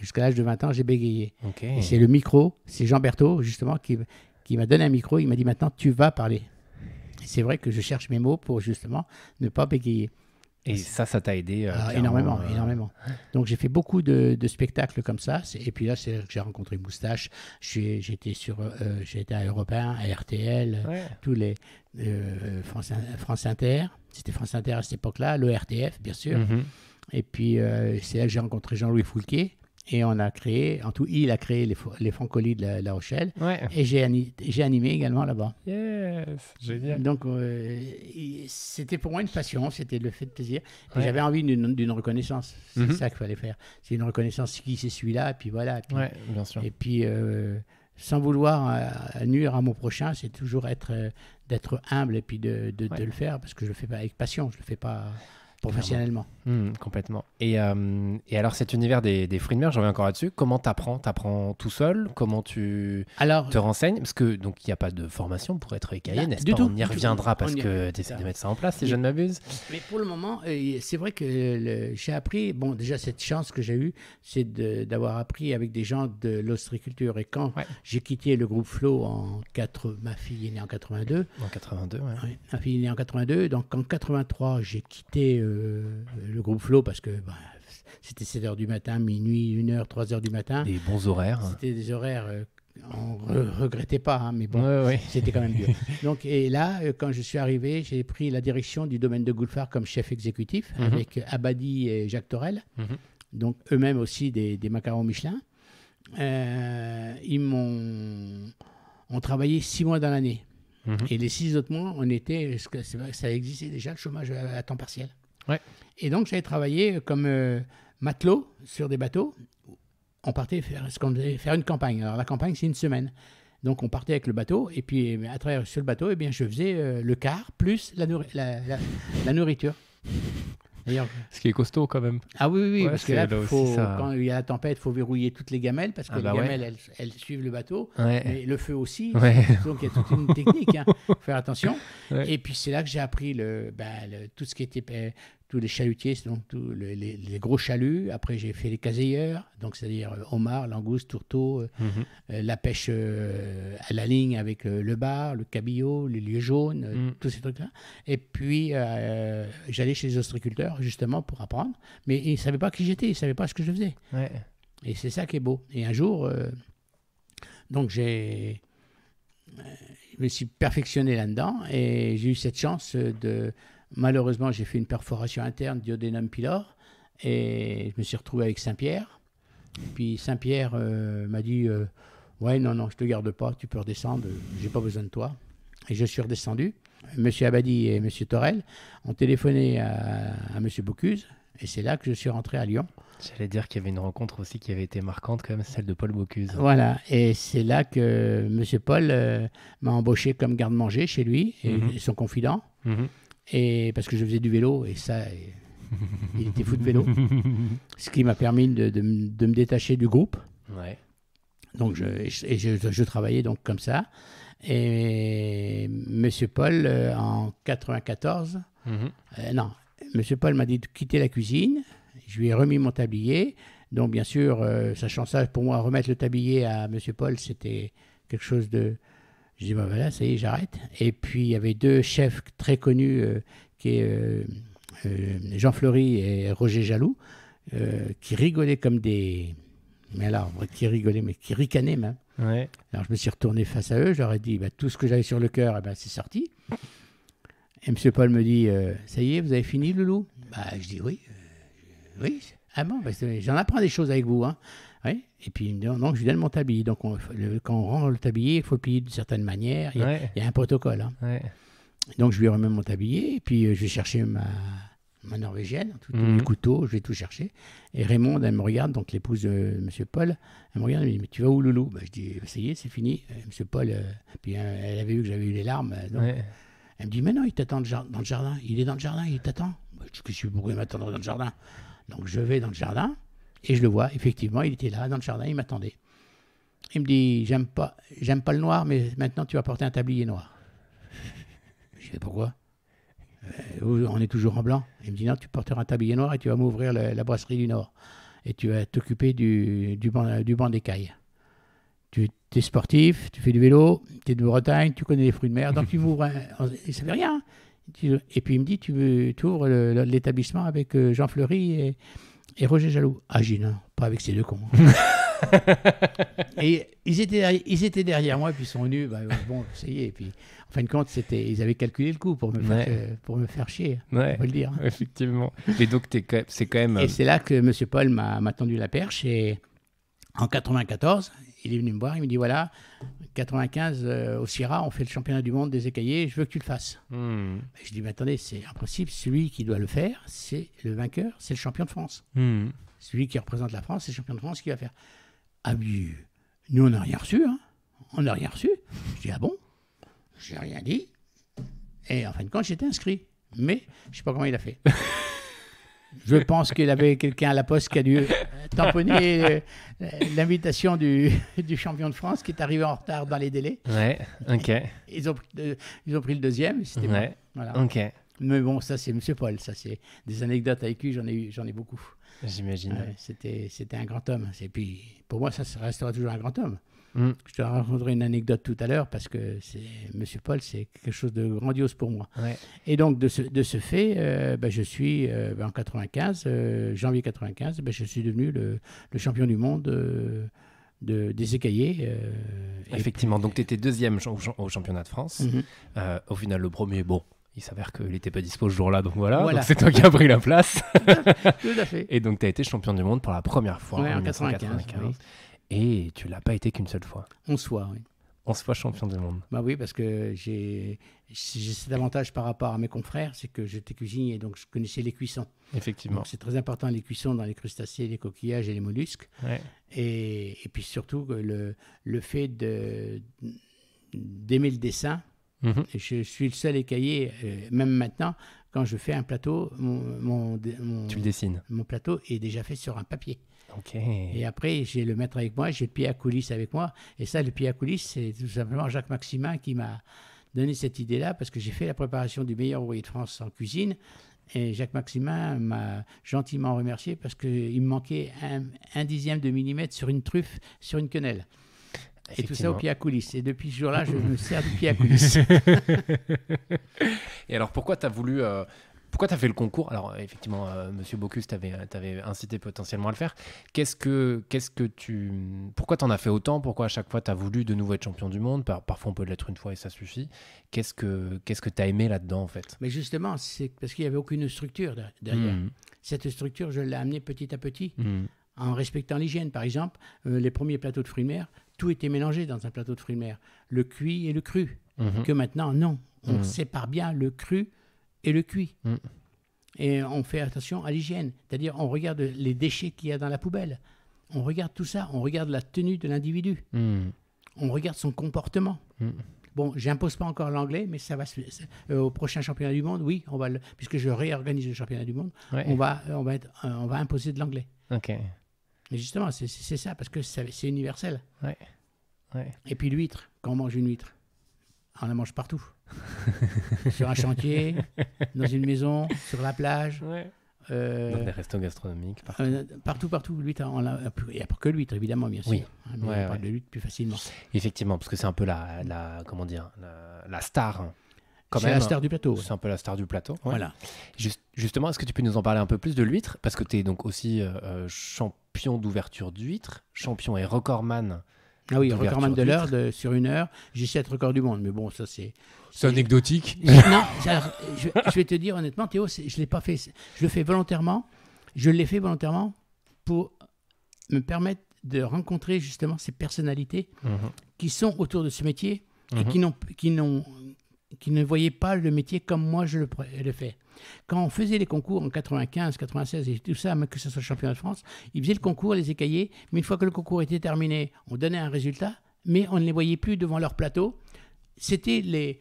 Jusqu'à l'âge de 20 ans, j'ai bégayé. c'est le micro, c'est Jean Berthaud, justement, qui, qui m'a donné un micro. Il m'a dit maintenant, tu vas parler. C'est vrai que je cherche mes mots pour justement ne pas bégayer. Et ça, ça t'a aidé euh, ah, Énormément, euh, énormément. Donc j'ai fait beaucoup de, spectacles comme ça. Et puis là, c'est que j'ai rencontré Moustache. J'étais sur, euh, j'étais à Europe à RTL, tous les France, Inter. C'était France Inter à cette époque-là, le RTF, bien sûr. Mm-hmm. Et puis c'est là que j'ai rencontré Jean-Louis Foulquet, et on a créé, en tout, il a créé les, les colis de la, Rochelle. Et j'ai j'ai animé également là-bas. Yes, génial. Donc, euh, c'était pour moi une passion, c'était le fait de plaisir. J'avais envie d'une reconnaissance. C'est mhm. ça qu'il fallait faire. C'est une reconnaissance qui c'est celui-là, puis voilà. Et puis, voilà Et puis, euh, sans vouloir euh, nuire à mon prochain, c'est toujours être, d'être humble et puis de, de, le faire, parce que je le fais pas avec passion, je le fais pas professionnellement. Hmm, complètement. Et, euh, et, alors cet univers des, des fruits de mer, j'en reviens encore là-dessus. Comment t'apprends T'apprends tout seul Comment tu alors, te renseignes Parce que donc il n'y a pas de formation pour être écaillé, bah, nest tout, On y reviendra parce que tu essaies de mettre ça en place, si je ne m'abuse. Mais pour le moment, c'est vrai que j'ai appris. Bon, déjà cette chance que j'ai eue, c'est d'avoir appris avec des gens de l'ostriculture. Et quand j'ai quitté le groupe Flo en 4, ma fille est née en 82. En 82, ouais. ma fille est née en 82. Donc en 83, j'ai quitté euh, euh, le groupe Flo parce que bah, c'était 7h du matin, minuit, 1h, 3h du matin. Des bons horaires. C'était des horaires euh, on ne regrettait pas, hein, mais bon, c'était quand même dur. Donc, et là, euh, quand je suis arrivé, j'ai pris la direction du domaine de Goulfard comme chef exécutif mhm. avec Abadi et Jacques Torel, mhm. donc eux-mêmes aussi des, macarons Michelin. ils m'ont ont travaillé six mois dans l'année. Mhm. Et les six autres mois, on était, ça existait déjà le chômage à temps partiel. Et donc, j'avais travaillé comme euh, matelot sur des bateaux. On partait faire, ce qu'on faire une campagne. Alors, la campagne, c'est une semaine. Donc, on partait avec le bateau, et puis euh, à travers sur le bateau, et eh bien, je faisais euh, le quart plus la, la, nourriture. ce qui est costaud quand même. Ah oui, oui, parce que là, quand il y a la tempête, il faut verrouiller toutes les gamelles, parce que ah les bah gamelles, elles, suivent le bateau, Et le feu aussi. Donc il y a toute une technique, hein. faut faire attention. Et puis c'est là que j'ai appris le, ben, tout ce qui était tous les chalutiers, donc tous les, gros chaluts. Après, j'ai fait les caseilleurs, donc c'est-à-dire euh, homard, langouste, tourteau, euh, mhm. euh, la pêche à la ligne avec le bar, le cabillaud, les lieux jaunes, mhm. tous ces trucs-là. Et puis, j'allais chez les ostriculteurs, justement, pour apprendre. Mais ils ne savaient pas qui j'étais, ils ne savaient pas ce que je faisais. Et c'est ça qui est beau. Et un jour, donc j'ai je me suis perfectionné là-dedans et j'ai eu cette chance de Malheureusement, j'ai fait une perforation interne duodénum pylore et je me suis retrouvé avec Saint-Pierre. Puis Saint-Pierre euh, m'a dit euh, Ouais, non, non, je te garde pas, tu peux redescendre, j'ai pas besoin de toi. Et je suis redescendu. Monsieur Abadi et Monsieur Torel ont téléphoné à, Monsieur Bocuse, et c'est là que je suis rentré à Lyon. J'allais dire qu'il y avait une rencontre aussi qui avait été marquante, comme celle de Paul Bocuse. Voilà, et c'est là que Monsieur Paul euh, m'a embauché comme garde-manger chez lui, et mhm. son confident. Mhm et parce que je faisais du vélo et ça, il était fou de vélo, ce qui m'a permis de, de, me détacher du groupe. Donc je, et je, travaillais donc comme ça. Et Monsieur Paul euh, en 94, mhm. euh, non, Monsieur Paul m'a dit de quitter la cuisine. Je lui ai remis mon tablier. Donc bien sûr, euh, sachant ça, pour moi, remettre le tablier à Monsieur Paul, c'était quelque chose de je dis, bah voilà, ça y est, j'arrête. Et puis, il y avait deux chefs très connus, euh, qui est euh, euh, Jean Fleury et Roger Jaloux, qui rigolaient comme des. Mais alors, qui rigolaient, mais qui ricanaient même. Alors, je me suis retourné face à eux, J'aurais dit, bah, tout ce que j'avais sur le cœur, et eh ben, c'est sorti. Et M. Paul me dit, ça y est, vous avez fini, Loulou bah, Je dis, oui, oui, ah bon, bah, j'en apprends des choses avec vous. Hein. puis Et puis, donc, je lui donne mon tablier. Donc, quand on rend le tablier, il faut le plier d'une certaine manière. Il y a, un protocole. Hein. Donc, je lui remets mon tablier. Et puis, euh, je vais chercher ma, norvégienne, tout, mhm. couteau couteaux, je vais tout chercher. Et Raymond, elle me regarde, donc l'épouse de M. Paul, elle me regarde, elle me dit Mais tu vas où, loulou bah, Je dis bah, Ça y est, c'est fini. monsieur Paul, euh, puis hein, elle avait vu que j'avais eu les larmes. Euh, elle me dit Mais non, il t'attend dans le jardin. Il est dans le jardin, il t'attend. Bah, je suis pourquoi il m'attendre dans le jardin donc je vais dans le jardin et je le vois. Effectivement, il était là dans le jardin, il m'attendait. Il me dit j'aime pas, j'aime pas le noir, mais maintenant tu vas porter un tablier noir. je dis pourquoi euh, On est toujours en blanc. Il me dit non, tu porteras un tablier noir et tu vas m'ouvrir la, brasserie du Nord et tu vas t'occuper du, du, banc, du d'écailles. Tu es sportif, tu fais du vélo, tu es de Bretagne, tu connais les fruits de mer, donc tu m'ouvres. ne savait rien. Et puis il me dit, tu, veux ouvres l'établissement avec euh, Jean Fleury et, et Roger Jaloux. Ah, non, hein, pas avec ces deux cons. Hein. et ils étaient, derrière, ils étaient derrière moi, puis ils sont venus. Bah, bon, ça y est. Puis, en fin de compte, c'était, ils avaient calculé le coup pour me faire, pour me faire chier. Ouais. On peut le dire. Hein. Effectivement. Et donc, c'est quand même. Et c'est là que M. Paul m'a, tendu la perche. Et en 94, il est venu me voir. Il me dit voilà, 95 euh, au Sierra, on fait le championnat du monde des écaillés, je veux que tu le fasses. Hmm. je dis, mais attendez, c'est impossible. celui qui doit le faire, c'est le vainqueur, c'est le champion de France. Hmm. Celui qui représente la France, c'est le champion de France qui va faire. Ah oui, euh, nous on n'a rien reçu, hein. on n'a rien reçu. Je dis, ah bon J'ai rien dit. Et en fin de compte, j'étais inscrit. Mais je ne sais pas comment il a fait. Je pense qu'il avait quelqu'un à la poste qui a dû euh, tamponner euh, l'invitation du, du, champion de France qui est arrivé en retard dans les délais. ok. Ils ont, euh, ils ont pris le deuxième. C'était bon. ok. Mais bon, ça, c'est Monsieur Paul. Ça, c'est des anecdotes avec lui, j'en ai, j'en ai beaucoup. J'imagine. c'était, c'était un grand homme. Et puis, pour moi, ça restera toujours un grand homme. Mm. Je te raconterai une anecdote tout à l'heure parce que Monsieur Paul, c'est quelque chose de grandiose pour moi. Et donc, de ce, fait, euh, ben, je suis euh, ben, en 95, euh, janvier 95, ben, je suis devenu le, champion du monde. De, des écaillés. Effectivement, donc tu étais deuxième au, championnat de France. Mhm. au final, le premier, bon, il s'avère qu'il n'était pas dispo ce jour-là, donc voilà. c'est toi qui as pris la place. Tout à fait. Et donc tu as été champion du monde pour la première fois en 1995. 95, et tu l'as pas été qu'une seule fois. En soi, oui. On soi, champion du monde. Bah oui, parce que j'ai cet avantage par rapport à mes confrères, c'est que j'étais cuisinier, donc je connaissais les cuissons. Effectivement. C'est très important les cuissons dans les crustacés, les coquillages et les mollusques. Ouais. Et, et, puis surtout le, le fait d'aimer le dessin. Mhm. Je suis le seul écaillé, euh, même maintenant, quand je fais un plateau, mon, mon, tu le dessines. mon plateau est déjà fait sur un papier. Et après, j'ai le maître avec moi, j'ai le pied à coulisses avec moi. Et ça, le pied à coulisses, c'est tout simplement Jacques Maximin qui m'a donné cette idée-là, parce que j'ai fait la préparation du meilleur ouvrier de France en cuisine. Et Jacques Maximin m'a gentiment remercié parce qu'il me manquait un, dixième de millimètre sur une truffe, sur une quenelle. Et tout ça au pied à coulisses. Et depuis ce jour-là, je me sers du pied à coulisses. et alors, pourquoi tu as voulu euh, pourquoi tu as fait le concours Alors, euh, effectivement, M. Euh, monsieur Bocuse t'avait avais euh, incité potentiellement à le faire. Qu'est-ce que, que tu. Pourquoi tu en as fait autant Pourquoi à chaque fois tu as voulu de nouveau être champion du monde Par, Parfois, on peut l'être une fois et ça suffit. Qu'est-ce que qu'est-ce que tu as aimé là-dedans, en fait Mais justement, c'est parce qu'il n'y avait aucune structure derrière. Mmh. Cette structure, je l'ai amenée petit à petit. Mmh. En respectant l'hygiène, par exemple, les premiers plateaux de fruits de mer, tout était mélangé dans un plateau de fruits de mer, le cuit et le cru. Mmh. Que maintenant, non, on sépare bien le cru et le cuit. Mm. Et on fait attention à l'hygiène, c'est-à-dire on regarde les déchets qu'il y a dans la poubelle. On regarde tout ça, on regarde la tenue de l'individu, mm. on regarde son comportement. Mm. Bon, j'impose pas encore l'anglais, mais ça va se, euh, au prochain championnat du monde. Oui, on va le, puisque je réorganise le championnat du monde, on va euh, on va euh, on va imposer de l'anglais. Ok. Mais justement, c'est ça parce que c'est universel. Ouais. Et puis l'huître, quand on mange une huître, ah, on la mange partout. sur un chantier, dans une maison, sur la plage. Euh, dans des restos gastronomiques. Euh, partout, partout, euh, Il n'y a que l'huître, évidemment, bien sûr. Hein, on parle de l'huître plus facilement. Effectivement, parce que c'est un peu la, comment dire, la, star. Hein, c'est la star du plateau. C'est un peu la star du plateau. Voilà. justement, est-ce que tu peux nous en parler un peu plus de l'huître Parce que tu es donc aussi champion d'ouverture d'huître, champion et recordman ah oui, record même de l'heure sur une heure. J'ai 7 records du monde, mais bon, ça c'est. C'est anecdotique. non, je, vais te dire honnêtement, Théo, je l'ai pas fait. Je le fais volontairement. Je l'ai fait volontairement pour me permettre de rencontrer justement ces personnalités mhm. qui sont autour de ce métier et qui mhm. n'ont qui n'ont qui ne voyaient pas le métier comme moi je le, fais. Quand on faisait les concours en 95, 96 et tout ça, même que ce soit championnat de France, ils faisaient le concours, les écaillés, mais une fois que le concours était terminé, on donnait un résultat, mais on ne les voyait plus devant leur plateau. C'était les,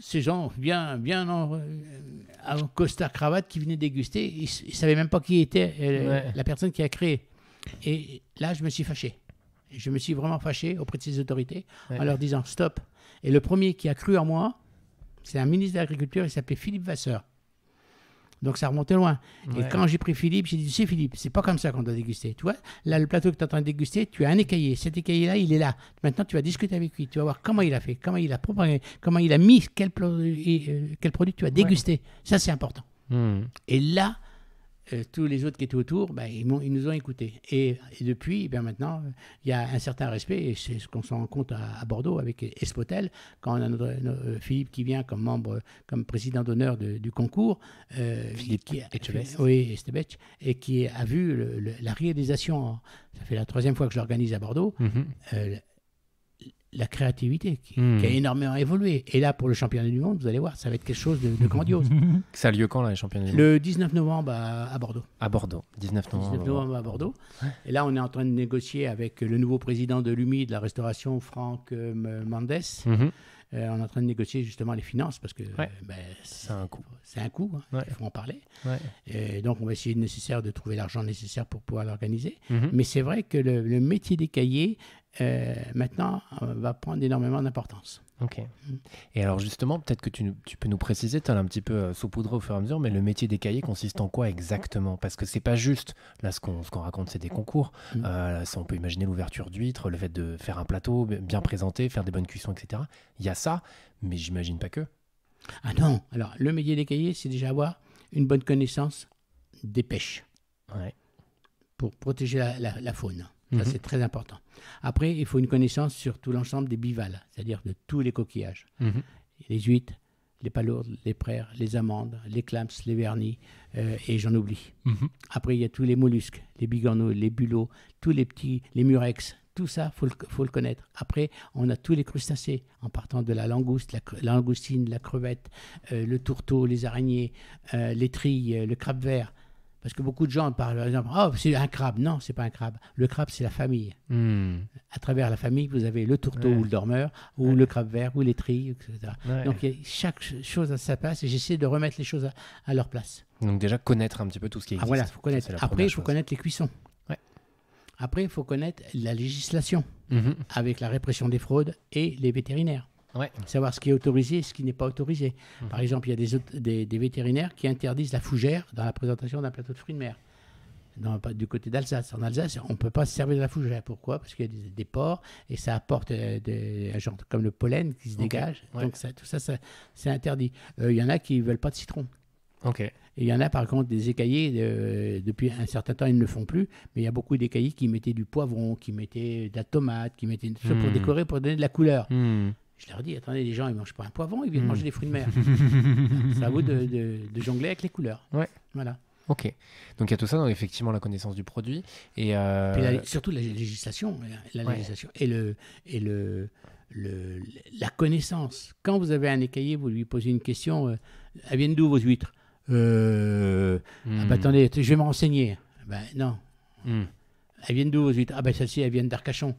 ces gens bien, bien en, euh, costard-cravate qui venaient déguster, ils ne savaient même pas qui était euh, la personne qui a créé. Et là, je me suis fâché je me suis vraiment fâché auprès de ces autorités en leur disant stop. Et le premier qui a cru en moi, c'est un ministre de l'Agriculture, il s'appelait Philippe Vasseur. Donc ça remontait loin. Et quand j'ai pris Philippe, j'ai dit c'est Philippe, c'est pas comme ça qu'on doit déguster. Tu vois, là le plateau que tu es en train de déguster, tu as un écaillé. Cet écaillé-là, il est là. Maintenant, tu vas discuter avec lui. Tu vas voir comment il a fait, comment il a comment il a mis, quel, produit, euh, quel produit tu as dégusté. Ça, c'est important. Hmm. Et là, euh, tous les autres qui étaient autour, ben, ils, nous ont écoutés. Et, depuis, ben, maintenant, il y a un certain respect, et c'est ce qu'on se rend compte à, Bordeaux avec Espotel, quand on a notre, euh, Philippe qui vient comme membre, comme président d'honneur du concours. Euh, Philippe qui, Oui, Estebech, et qui a vu la réalisation, ça fait la troisième fois que je l'organise à Bordeaux, mhm la créativité qui, hmm. a énormément évolué. Et là, pour le championnat du monde, vous allez voir, ça va être quelque chose de, grandiose. ça a lieu quand, là, les championnats du monde Le 19 novembre à, Bordeaux. À Bordeaux, 19 novembre. à Bordeaux. Et là, on est en train de négocier avec le nouveau président de l'UMI, de la restauration, Franck euh, Mendes. Mhm. Euh, on est en train de négocier justement les finances parce que euh, ben, c'est un coût. C'est un coût, hein. il faut en parler. Et donc on va essayer de, nécessaire de trouver l'argent nécessaire pour pouvoir l'organiser. Mhm. Mais c'est vrai que le métier des cahiers euh, maintenant euh, va prendre énormément d'importance. Ok. Mm. Et alors justement, peut-être que tu, peux nous préciser, tu as un petit peu euh, saupoudré au fur et à mesure, mais le métier des cahiers consiste en quoi exactement Parce que c'est pas juste, là ce qu'on raconte c'est des concours, mm. on peut imaginer l'ouverture d'huîtres, le fait de faire un plateau bien présenté, faire des bonnes cuissons, etc. Il y a ça, mais j'imagine pas que. Ah non, alors le métier des cahiers, c'est déjà avoir une bonne connaissance des pêches. Ouais. Pour protéger la, la, la faune. Ça, mhm. c'est très important. Après, il faut une connaissance sur tout l'ensemble des bivalves, c'est-à-dire de tous les coquillages. Mhm. Les huîtres, les palourdes, les praires, les amandes, les clams, les vernis, euh, et j'en oublie. Mhm. Après, il y a tous les mollusques, les bigorneaux, les bulots, tous les petits, les murex, tout ça, il faut, le connaître. Après, on a tous les crustacés, en partant de la langouste, la, langoustine, la crevette, euh, le tourteau, les araignées, euh, les trilles, le crabe vert. Parce que beaucoup de gens parlent, par exemple, oh, c'est un crabe. Non, c'est pas un crabe. Le crabe, c'est la famille. Hmm. À travers la famille, vous avez le tourteau ou le dormeur, ou le crabe vert, ou les trilles, etc. Donc, chaque chose a sa place et j'essaie de remettre les choses à, leur place. Donc, déjà, connaître un petit peu tout ce qui ah, existe. voilà, connaître. Après, il faut connaître les cuissons. Après, il faut connaître la législation mhm. avec la répression des fraudes et les vétérinaires savoir ce qui est autorisé et ce qui n'est pas autorisé. Mhm. Par exemple, il y a des, des, vétérinaires qui interdisent la fougère dans la présentation d'un plateau de fruits de mer. du côté d'Alsace. En Alsace, on ne peut pas se servir de la fougère. Pourquoi Parce qu'il y a des, ports porcs et ça apporte euh, des agents comme le pollen qui se dégage. Donc ça, tout ça, c'est interdit. Euh, il y en a qui ne veulent pas de citron. Ok. Et il y en a par contre des écaillés, depuis un certain temps ils ne le font plus, mais il y a beaucoup d'écaillés qui mettaient du poivron, qui mettaient de la tomate, qui mettaient mmh. pour hmm. décorer, pour donner de la couleur. Hmm. Je leur dis, attendez, les gens, ils mangent pas un poivron, ils viennent hmm. manger des fruits de mer. c'est à vous de, jongler avec les couleurs. Ouais. Voilà. Ok. Donc il y a tout ça, donc effectivement la connaissance du produit et euh, surtout la législation, la législation et le et le, le, la connaissance. Quand vous avez un écaillé, vous lui posez une question. Euh, elles viennent d'où vos huîtres euh, ah bah, hmm. Attendez, je vais me renseigner. Ben, non. Hmm. Elles viennent d'où vous dites Ah ben celle ci elle vient d'Arcachon.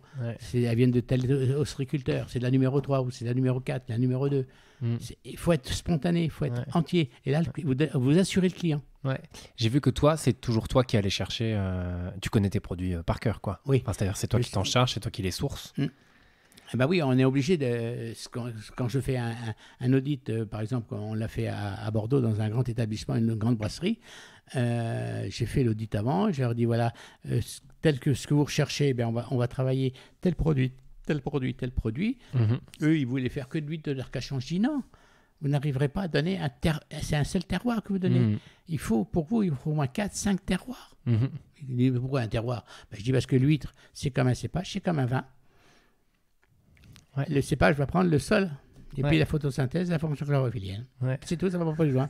Elles viennent de tel ostriculteur, C'est de la numéro 3 ou c'est la numéro 4, la numéro 2. Mm. Il faut être spontané, il faut être entier. Et là, vous, vous assurez le client. J'ai vu que toi, c'est toujours toi qui allais chercher. Euh, tu connais tes produits euh, par cœur, quoi. Oui. C'est-à-dire, c'est toi qui t'en charge, c'est toi qui les sources. Mm. Eh ben oui, on est obligé de. Quand je fais un, audit, euh, par exemple, on l'a fait à, Bordeaux dans un grand établissement, une grande brasserie, euh, j'ai fait l'audit avant, j'ai leur dit voilà, euh, tel que ce que vous recherchez, ben on, va, on va travailler tel produit, tel produit, tel produit. Mhm. Eux, ils voulaient faire que de l'huître de l'arcachon. Je dis non, vous n'arriverez pas à donner un terroir. C'est un seul terroir que vous donnez. Mhm. Il faut, pour vous, il faut au moins 4, 5 terroirs. Mhm. pourquoi un terroir ben, Je dis parce que l'huître, c'est comme un cépage, c'est comme un vin. Ouais. Le je vais prendre le sol. Et puis la photosynthèse, la formation chlorophyllienne. Ouais. C'est tout, ça va pas loin.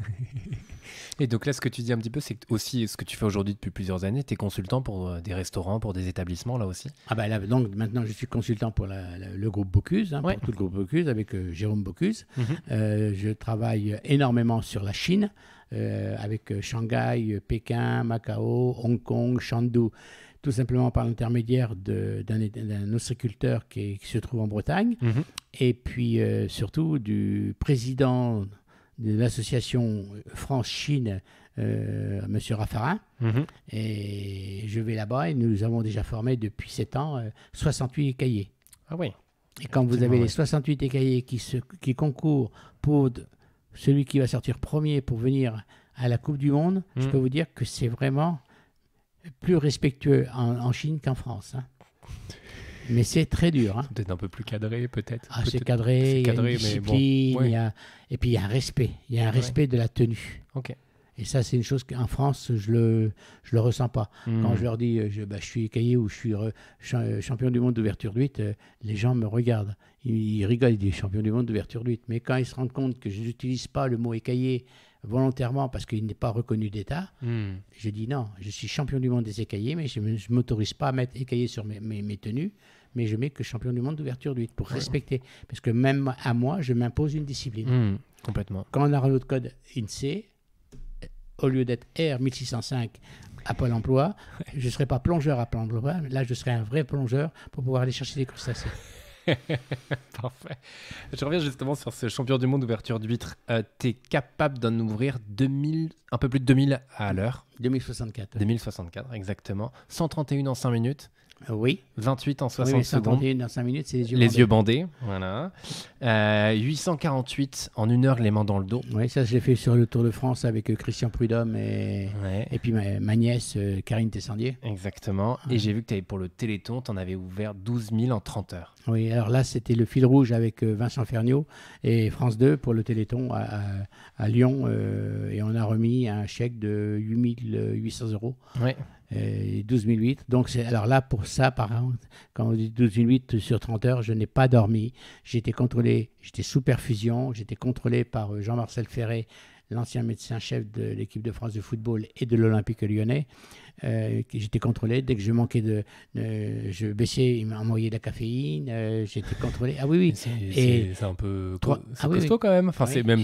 et donc là, ce que tu dis un petit peu, c'est aussi ce que tu fais aujourd'hui depuis plusieurs années, tu es consultant pour euh, des restaurants, pour des établissements, là aussi Ah bah là, donc maintenant, je suis consultant pour le groupe Bocuse, hein, pour tout le groupe Bocuse, avec euh, Jérôme Bocuse. Mhm. Euh, je travaille énormément sur la Chine, avec Shanghai, Pékin, Macao, Hong Kong, Chengdu tout simplement par l'intermédiaire d'un ostriculteur qui, qui, se trouve en Bretagne, mhm. et puis euh, surtout du président de l'association France-Chine, euh, Monsieur M. Raffarin. Mhm. Et je vais là-bas et nous avons déjà formé depuis 7 ans 68 euh, écaillés. Ah oui. Et quand vous avez les 68 écaillés qui, se, qui concourent pour celui qui va sortir premier pour venir à la Coupe du Monde, je mhm. peux vous dire que c'est vraiment plus respectueux en, Chine qu'en France. Hein. Mais c'est très dur. Hein. Peut-être un peu plus cadré, peut-être. Ah, c'est cadré, il et puis il y a un respect. Il y a un respect de la tenue. Ok. Et ça, c'est une chose qu'en France, je le, je le ressens pas. Hmm. Quand je leur dis, euh, je, bah, je suis cahier ou je suis champion du monde d'ouverture d'huit, euh, les gens me regardent ils rigolent des champions du monde d'ouverture de Mais quand ils se rendent compte que je n'utilise pas le mot écaillé volontairement parce qu'il n'est pas reconnu d'État, hmm. je dis non, je suis champion du monde des écaillés, mais je ne m'autorise pas à mettre écaillé sur mes, tenues, mais je mets que champion du monde d'ouverture de pour respecter. Parce que même à moi, je m'impose une discipline. Hmm, complètement. Quand on a un autre code INSEE, euh, au lieu d'être R1605 à Pôle emploi, je ne serai pas plongeur à Pôle emploi, là je serai un vrai plongeur pour pouvoir aller chercher des crustacés. Parfait. Je reviens justement sur ce champion du monde ouverture d'huître. Euh, tu es capable d'en ouvrir 2000, un peu plus de 2000 à l'heure. 2064. 2064, exactement. 131 en 5 minutes. Ah oui. 28 en 60 ah secondes. Dans 5 minutes, c'est les yeux bandés. yeux bandés, voilà. 848 euh, en une heure, les mains dans le dos. Oui, ça, je l'ai fait sur le Tour de France avec euh, Christian Prudhomme et, et puis ma, nièce, euh, Karine Tessandier. Exactement. Ah. Et j'ai vu que avais, pour le Téléthon, tu en avais ouvert 12 000 en 30 heures. Oui, alors là, c'était le fil rouge avec Vincent Ferniaud et France 2 pour le Téléthon à, Lyon. et on a remis un chèque de 8 800 euros. Oui et euh, 12008. Donc, alors là, pour ça, par exemple, quand on dit 12008 sur 30 heures, je n'ai pas dormi. J'étais contrôlé, j'étais sous perfusion, j'étais contrôlé par euh, Jean-Marcel Ferré, l'ancien médecin-chef de l'équipe de France de football et de l'Olympique lyonnais. Euh, j'étais contrôlé. Dès que je manquais de. je baissais, il m'envoyait de la caféine. j'étais contrôlé. Ah oui, oui. C'est un peu. Ah costaud quand même. Enfin, c'est même.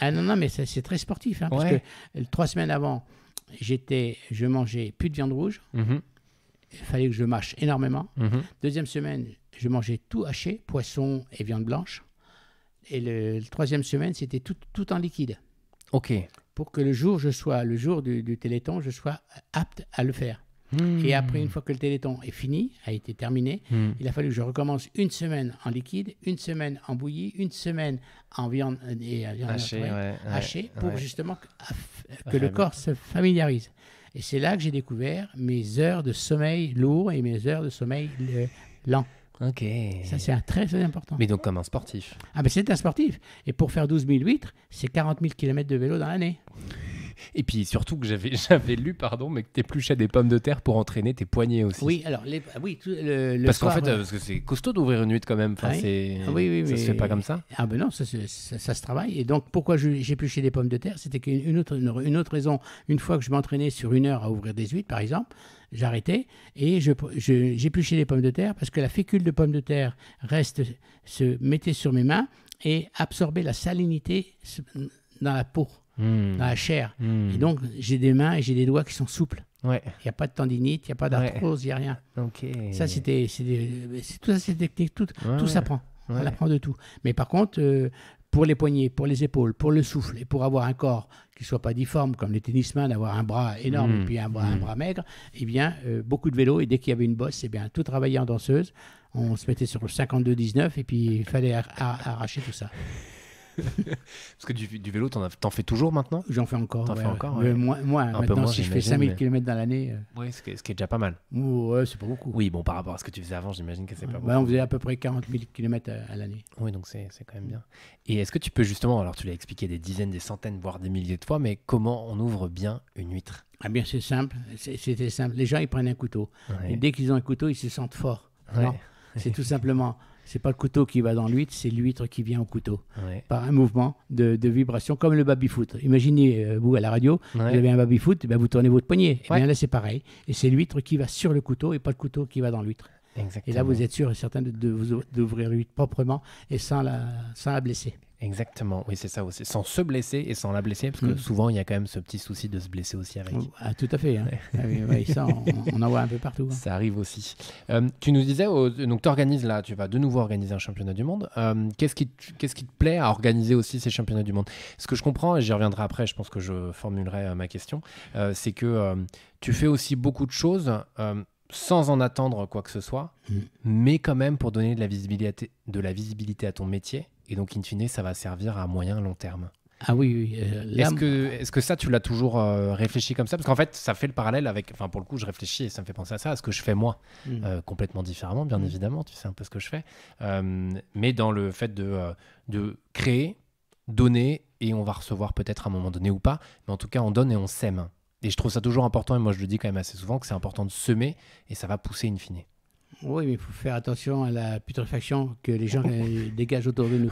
Ah non, non, mais c'est très sportif. Hein, parce que trois semaines avant j'étais, je mangeais plus de viande rouge. Mhm. Il fallait que je mâche énormément. Mhm. Deuxième semaine, je mangeais tout haché, poisson et viande blanche. Et le, troisième semaine, c'était tout, en liquide. Ok. Pour que le jour je sois, le jour du Téléthon, je sois apte à le faire. Et hmm. après, une fois que le téléthon est fini, a été terminé, hmm. il a fallu que je recommence une semaine en liquide, une semaine en bouillie, une semaine en viande, euh, euh, hachée, pour justement que, euh, le corps se familiarise. Et c'est là que j'ai découvert mes heures de sommeil lourd et mes heures de sommeil lent. Ok. Ça, c'est très, très important. Mais donc, comme un sportif. Ah, mais c'est un sportif. Et pour faire 12 000 huîtres, c'est 40 000 km de vélo dans l'année. Et puis surtout que j'avais, j'avais lu, pardon, mais que tu t'épluchais des pommes de terre pour entraîner tes poignets aussi. Oui, alors, ah oui, le, Parce qu'en fait, euh, parce que c'est costaud d'ouvrir une huître quand même. Enfin, ah oui. c'est, ah ça se fait pas comme ça. Ah ben non, ça, ça, se travaille. Et donc, pourquoi j'épluchais des pommes de terre C'était qu'une autre, une, autre raison. Une fois que je m'entraînais sur une heure à ouvrir des huîtres, par exemple, j'arrêtais et j'épluchais je, des pommes de terre parce que la fécule de pommes de terre reste, se mettait sur mes mains et absorbait la salinité dans la peau dans la chair. Et donc, j'ai des mains et j'ai des doigts qui sont souples. Il y n'y a pas de tendinite, il n'y a pas d'arthrose, il n'y a rien. Okay. Ça, c'était, tout ça, c'est technique, tout, tout s'apprend. On apprend de tout. Mais par contre, euh, pour les poignets, pour les épaules, pour le souffle et pour avoir un corps qui soit pas difforme comme les tennisman, d'avoir un bras énorme mmh. et puis un bras, un mmh. bras maigre, eh bien, euh, beaucoup de vélo et dès qu'il y avait une bosse, eh bien, tout travaillait en danseuse. On se mettait sur le 52-19 et puis il fallait arracher tout ça. Parce que du, du vélo, t'en, en fais toujours maintenant J'en fais encore. fais encore euh, moi, maintenant, si je fais 5000 km dans l'année. Euh, oui, ce, qui est déjà pas mal. Ouais, c'est pas beaucoup. Oui, bon, par rapport à ce que tu faisais avant, j'imagine que c'est pas beaucoup. Bah, on faisait à peu près 40 000 km à, l'année. Oui, donc c'est, quand même bien. Et est-ce que tu peux justement, alors tu l'as expliqué des dizaines, des centaines, voire des milliers de fois, mais comment on ouvre bien une huître ah bien, c'est simple. c'était simple. Les gens, ils prennent un couteau. Et dès qu'ils ont un couteau, ils se sentent forts. c'est tout simplement c'est pas le couteau qui va dans l'huître, c'est l'huître qui vient au couteau. Par un mouvement de, vibration, comme le baby-foot. Imaginez, euh, vous, à la radio, vous avez un baby-foot, ben, vous tournez votre poignet. Et eh bien là, c'est pareil. Et c'est l'huître qui va sur le couteau et pas le couteau qui va dans l'huître. Et là, vous êtes sûr et certain de, vous d'ouvrir proprement et sans la, sans la blesser. Exactement, oui, c'est ça aussi. Sans se blesser et sans la blesser, parce que mm. souvent, il y a quand même ce petit souci de se blesser aussi avec. Ah, tout à fait. Hein. Ah ça, on, en voit un peu partout. Hein. Ça arrive aussi. Euh, tu nous disais, donc tu organises là, tu vas de nouveau organiser un championnat du monde. Euh, qu'est-ce, qui, qu'est-ce qui te plaît à organiser aussi ces championnats du monde Ce que je comprends, et j'y reviendrai après, je pense que je formulerai euh, ma question, c'est que tu fais aussi beaucoup de choses sans en attendre quoi que ce soit, mm. mais quand même pour donner de la, visibilité, de la visibilité à ton métier. Et donc, in fine, ça va servir à moyen long terme. Ah oui, oui. Euh, est-ce, que, est que ça, tu l'as toujours euh, réfléchi comme ça Parce qu'en fait, ça fait le parallèle avec. Enfin, pour le coup, je réfléchis et ça me fait penser à ça, à ce que je fais moi. Mm. Euh, complètement différemment, bien mm. évidemment, tu sais un peu ce que je fais. mais dans le fait de, de créer, donner, et on va recevoir peut-être à un moment donné ou pas. Mais en tout cas, on donne et on sème. Et je trouve ça toujours important, et moi je le dis quand même assez souvent, que c'est important de semer et ça va pousser in fine. Oui, mais il faut faire attention à la putréfaction que les gens euh, dégagent autour de nous.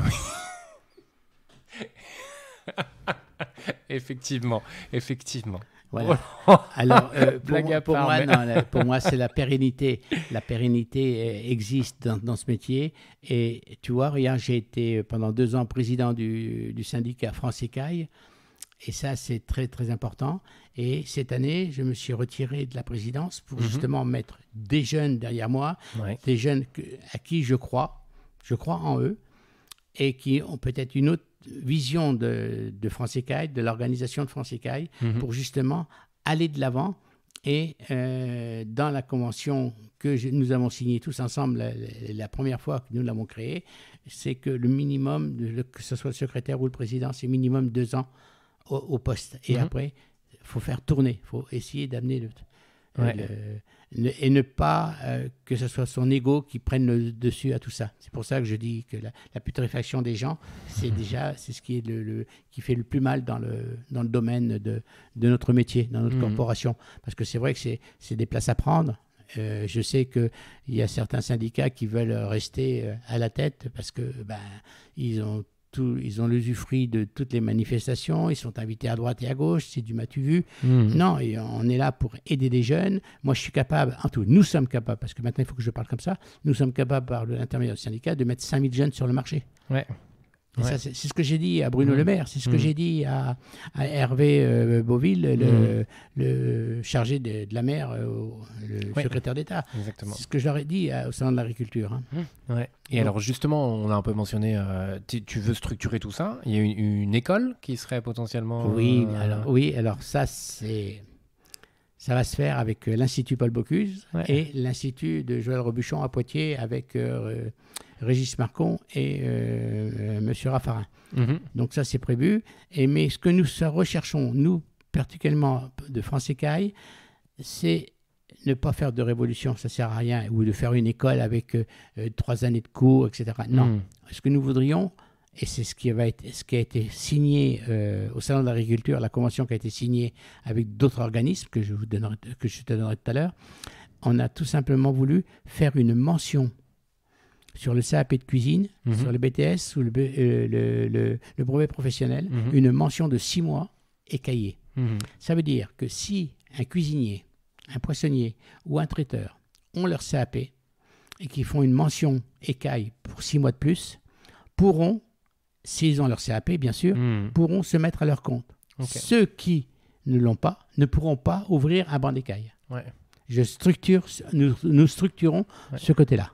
effectivement, effectivement. Voilà. Alors, pour, moi, pour, moi, c'est la pérennité. La pérennité euh, existe dans, ce métier. Et tu vois, rien j'ai été euh, pendant deux ans président du, du syndicat France Écaille. Et ça, c'est très, très important. Et cette année, je me suis retiré de la présidence pour mhm. justement mettre des jeunes derrière moi, des jeunes à qui je crois, je crois en eux, et qui ont peut-être une autre vision de, de France de l'organisation de France mhm. pour justement aller de l'avant. Et euh, dans la convention que nous avons signée tous ensemble, la, première fois que nous l'avons créée, c'est que le minimum, que ce soit le secrétaire ou le président, c'est minimum deux ans au, poste. Et mhm. après, il faut faire tourner, il faut essayer d'amener le, Et ne pas euh, que ce soit son ego qui prenne le dessus à tout ça. C'est pour ça que je dis que la, putréfaction des gens, c'est déjà c'est ce qui, est le, qui fait le plus mal dans le, dans le domaine de, de notre métier, dans notre mhm. corporation. Parce que c'est vrai que c'est des places à prendre, euh, je sais il y a certains syndicats qui veulent rester euh, à la tête parce que ben, ils ont ils ont l'usufruit de toutes les manifestations, ils sont invités à droite et à gauche, c'est du matu vu. Hmm. Non, et on est là pour aider des jeunes. Moi, je suis capable, en tout, nous sommes capables, parce que maintenant, il faut que je parle comme ça, nous sommes capables, par l'intermédiaire du syndicat, de mettre 5000 jeunes sur le marché. Ouais. C'est ce que j'ai dit à Bruno mmh. Le Maire, c'est ce que mmh. j'ai dit à, Hervé euh, boville Beauville, mmh. le, chargé de, la mer, euh, le secrétaire d'État. C'est ce que j'aurais dit euh, au sein de l'agriculture. Hein. Et alors justement, on a un peu mentionné, tu, veux structurer tout ça. Il y a une, école qui serait potentiellement... Oui, alors, oui, alors ça, c'est... Ça va se faire avec l'Institut Paul Bocuse et l'Institut de Joël Robuchon à Poitiers avec Régis Marcon et M. Euh, euh, Monsieur Raffarin. Mhm. Donc ça, c'est prévu. Et, mais ce que nous recherchons, nous, particulièrement de France Écaille, c'est ne pas faire de révolution, ça sert à rien, ou de faire une école avec euh, trois années de cours, etc. Non. Mhm. Ce que nous voudrions, et c'est ce qui va être, ce qui a été signé au salon de l'agriculture, la convention qui a été signée avec d'autres organismes que je vous donnerai, que je te donnerai tout à l'heure. On a tout simplement voulu faire une mention sur le CAP de cuisine, mhm. sur le BTS ou euh, le, brevet professionnel, mhm. une mention de six mois écaillée. Mhm. Ça veut dire que si un cuisinier, un poissonnier ou un traiteur ont leur CAP et qui font une mention écaille pour six mois de plus, pourront, s'ils ont leur CAP bien sûr, pourront se mettre à leur compte. Ceux qui ne l'ont pas ne pourront pas ouvrir un banc d'écaille. Je structure, nous, structurons ce côté-là.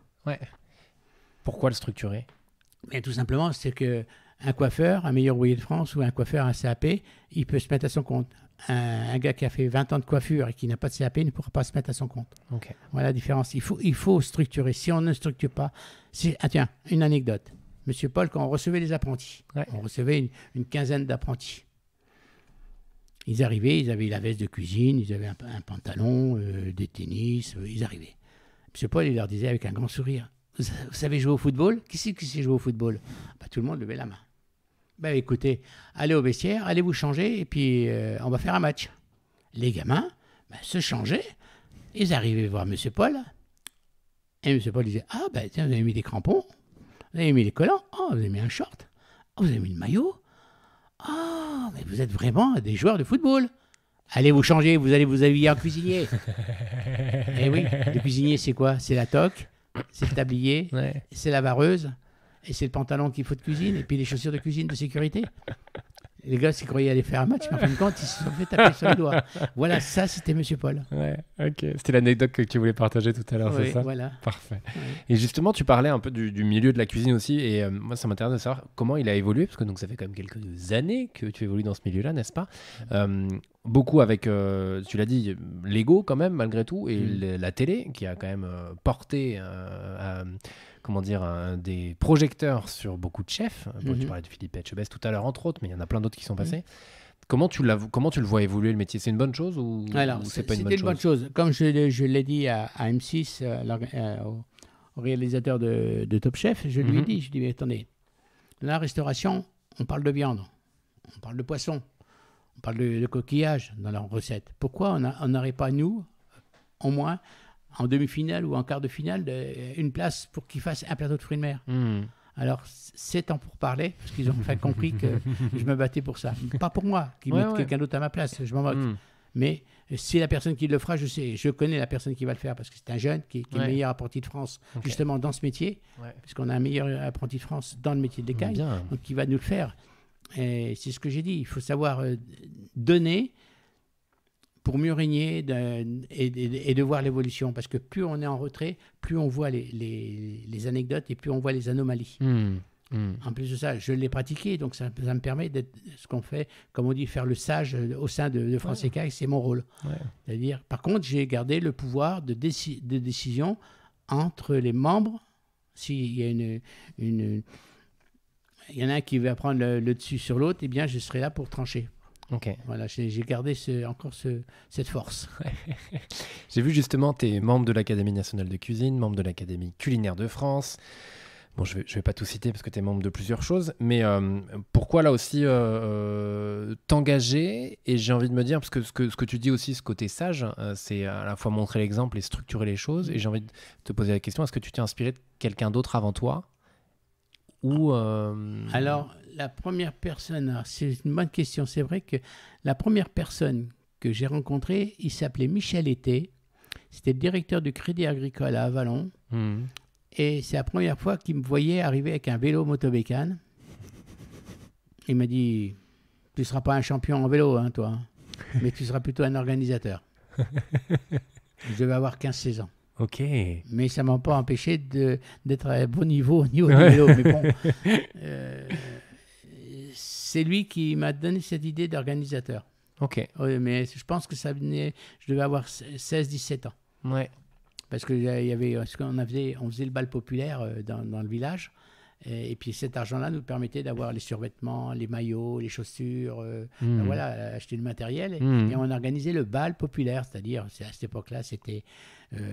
Pourquoi le structurer Mais Tout simplement, c'est que un coiffeur, un meilleur ouvrier de France ou un coiffeur, à CAP, il peut se mettre à son compte. Un, gars qui a fait 20 ans de coiffure et qui n'a pas de CAP ne pourra pas se mettre à son compte. Voilà la différence. Il faut, il faut structurer. Si on ne structure pas. c'est ah, tiens, une anecdote. Monsieur Paul, quand on recevait les apprentis, on recevait une, quinzaine d'apprentis. Ils arrivaient, ils avaient la veste de cuisine, ils avaient un, pantalon, euh, des tennis, euh, ils arrivaient. Monsieur Paul, il leur disait avec un grand sourire vous, savez jouer au football Qui c'est qui sait jouer au football bah, Tout le monde levait la main. Ben écoutez, allez au vestiaire, allez vous changer, et puis euh, on va faire un match. Les gamins bah, se changeaient, ils arrivaient voir M. Paul, et M. Paul disait Ah, ben tiens, vous avez mis des crampons, vous avez mis des collants, oh, vous avez mis un short, oh, vous avez mis le maillot. Ah, mais vous êtes vraiment des joueurs de football. Allez vous changer, vous allez vous habiller en cuisinier. eh oui, le cuisinier, c'est quoi C'est la toque, c'est le tablier, c'est la vareuse, et c'est le pantalon qu'il faut de cuisine, et puis les chaussures de cuisine de sécurité. Les gars, s'ils croyaient aller faire un match, en fin de compte, ils se sont fait taper sur le doigts. Voilà, ça, c'était Monsieur Paul. Ouais, ok. C'était l'anecdote que tu voulais partager tout à l'heure, c'est ça voilà. Parfait. Et justement, tu parlais un peu du, milieu de la cuisine aussi, et euh, moi, ça m'intéresse de savoir comment il a évolué, parce que donc, ça fait quand même quelques années que tu évolues dans ce milieu-là, n'est-ce pas euh, beaucoup avec, euh, tu l'as dit, l'ego quand même, malgré tout, et mm. la télé, qui a quand même euh, porté euh, comment dire, des projecteurs sur beaucoup de chefs. Bon, Tu mm-hmm. parlais de Philippe Etchebest tout à l'heure, entre autres, mais il y en a plein d'autres qui sont mm. passés. Comment tu, comment tu le vois évoluer le métier C'est une bonne chose ou, c'est pas une bonne, une bonne chose Comme je, je l'ai dit à, M6, au réalisateur de, Top Chef, je lui ai mm-hmm. dit, je lui ai dit, mais attendez, la restauration, on parle de viande, on parle de poisson, on parle de, coquillage dans leur recette. Pourquoi on n'aurait pas, nous, au moins, en demi-finale ou en quart de finale, une place pour qu'ils fassent un plateau de fruits de mer hmm. Alors, c'est temps pour parler, parce qu'ils ont enfin compris que je me battais pour ça. Pas pour moi, qu'ils mettent quelqu'un d'autre à ma place, je m'en moque. Hmm. Mais c'est euh, la personne qui le fera, je sais, je connais la personne qui va le faire parce que c'est un jeune qui, est le est meilleur apprenti de France, justement dans ce métier, Parce puisqu'on a un meilleur apprenti de France dans le métier de l'écaille, donc qui va nous le faire. Et c'est ce que j'ai dit, il faut savoir euh, donner pour mieux régner et, de voir l'évolution. Parce que plus on est en retrait, plus on voit les, les, anecdotes et plus on voit les anomalies. Mmh, mmh. En plus de ça, je l'ai pratiqué, donc ça, me permet d'être ce qu'on fait, comme on dit, faire le sage euh, au sein de, de France c'est mon rôle. C'est-à-dire, par contre, j'ai gardé le pouvoir de, de décision entre les membres, s'il y a une il y en a un qui va prendre le, dessus sur l'autre, et eh bien, je serai là pour trancher. Ok. Voilà, j'ai gardé encore ce, cette force. j'ai vu justement, es membre de l'Académie nationale de cuisine, membre de l'Académie culinaire de France. Bon, je ne vais, pas tout citer parce que tu es membre de plusieurs choses, mais euh, pourquoi là aussi euh, euh, t'engager Et j'ai envie de me dire, parce que ce, que tu dis aussi, ce côté sage, c'est à la fois montrer l'exemple et structurer les choses. Et j'ai envie de te poser la question, est-ce que tu t'es inspiré de quelqu'un d'autre avant toi euh, alors, la première personne, c'est une bonne question. C'est vrai que la première personne que j'ai rencontrée, il s'appelait Michel Été. C'était directeur du Crédit Agricole à Avalon. Hmm. Et c'est la première fois qu'il me voyait arriver avec un vélo motobécane. Il m'a dit Tu ne seras pas un champion en vélo, hein, toi, hein. mais tu seras plutôt un organisateur. Je devais avoir 15-16 ans. Ok. Mais ça m'a pas empêché d'être à bon niveau au niveau du Mais bon, euh, c'est lui qui m'a donné cette idée d'organisateur. Ok. mais je pense que ça venait, je devais avoir 16-17 ans. Ouais. Parce que euh, il y avait, ce qu'on on faisait le bal populaire euh, dans le village. Euh, et, puis cet argent-là nous permettait d'avoir les survêtements, les maillots, les chaussures, euh, hmm. voilà, euh, acheter du matériel. Hmm. Et, on organisait le bal populaire, c'est-à-dire à cette époque-là, c'était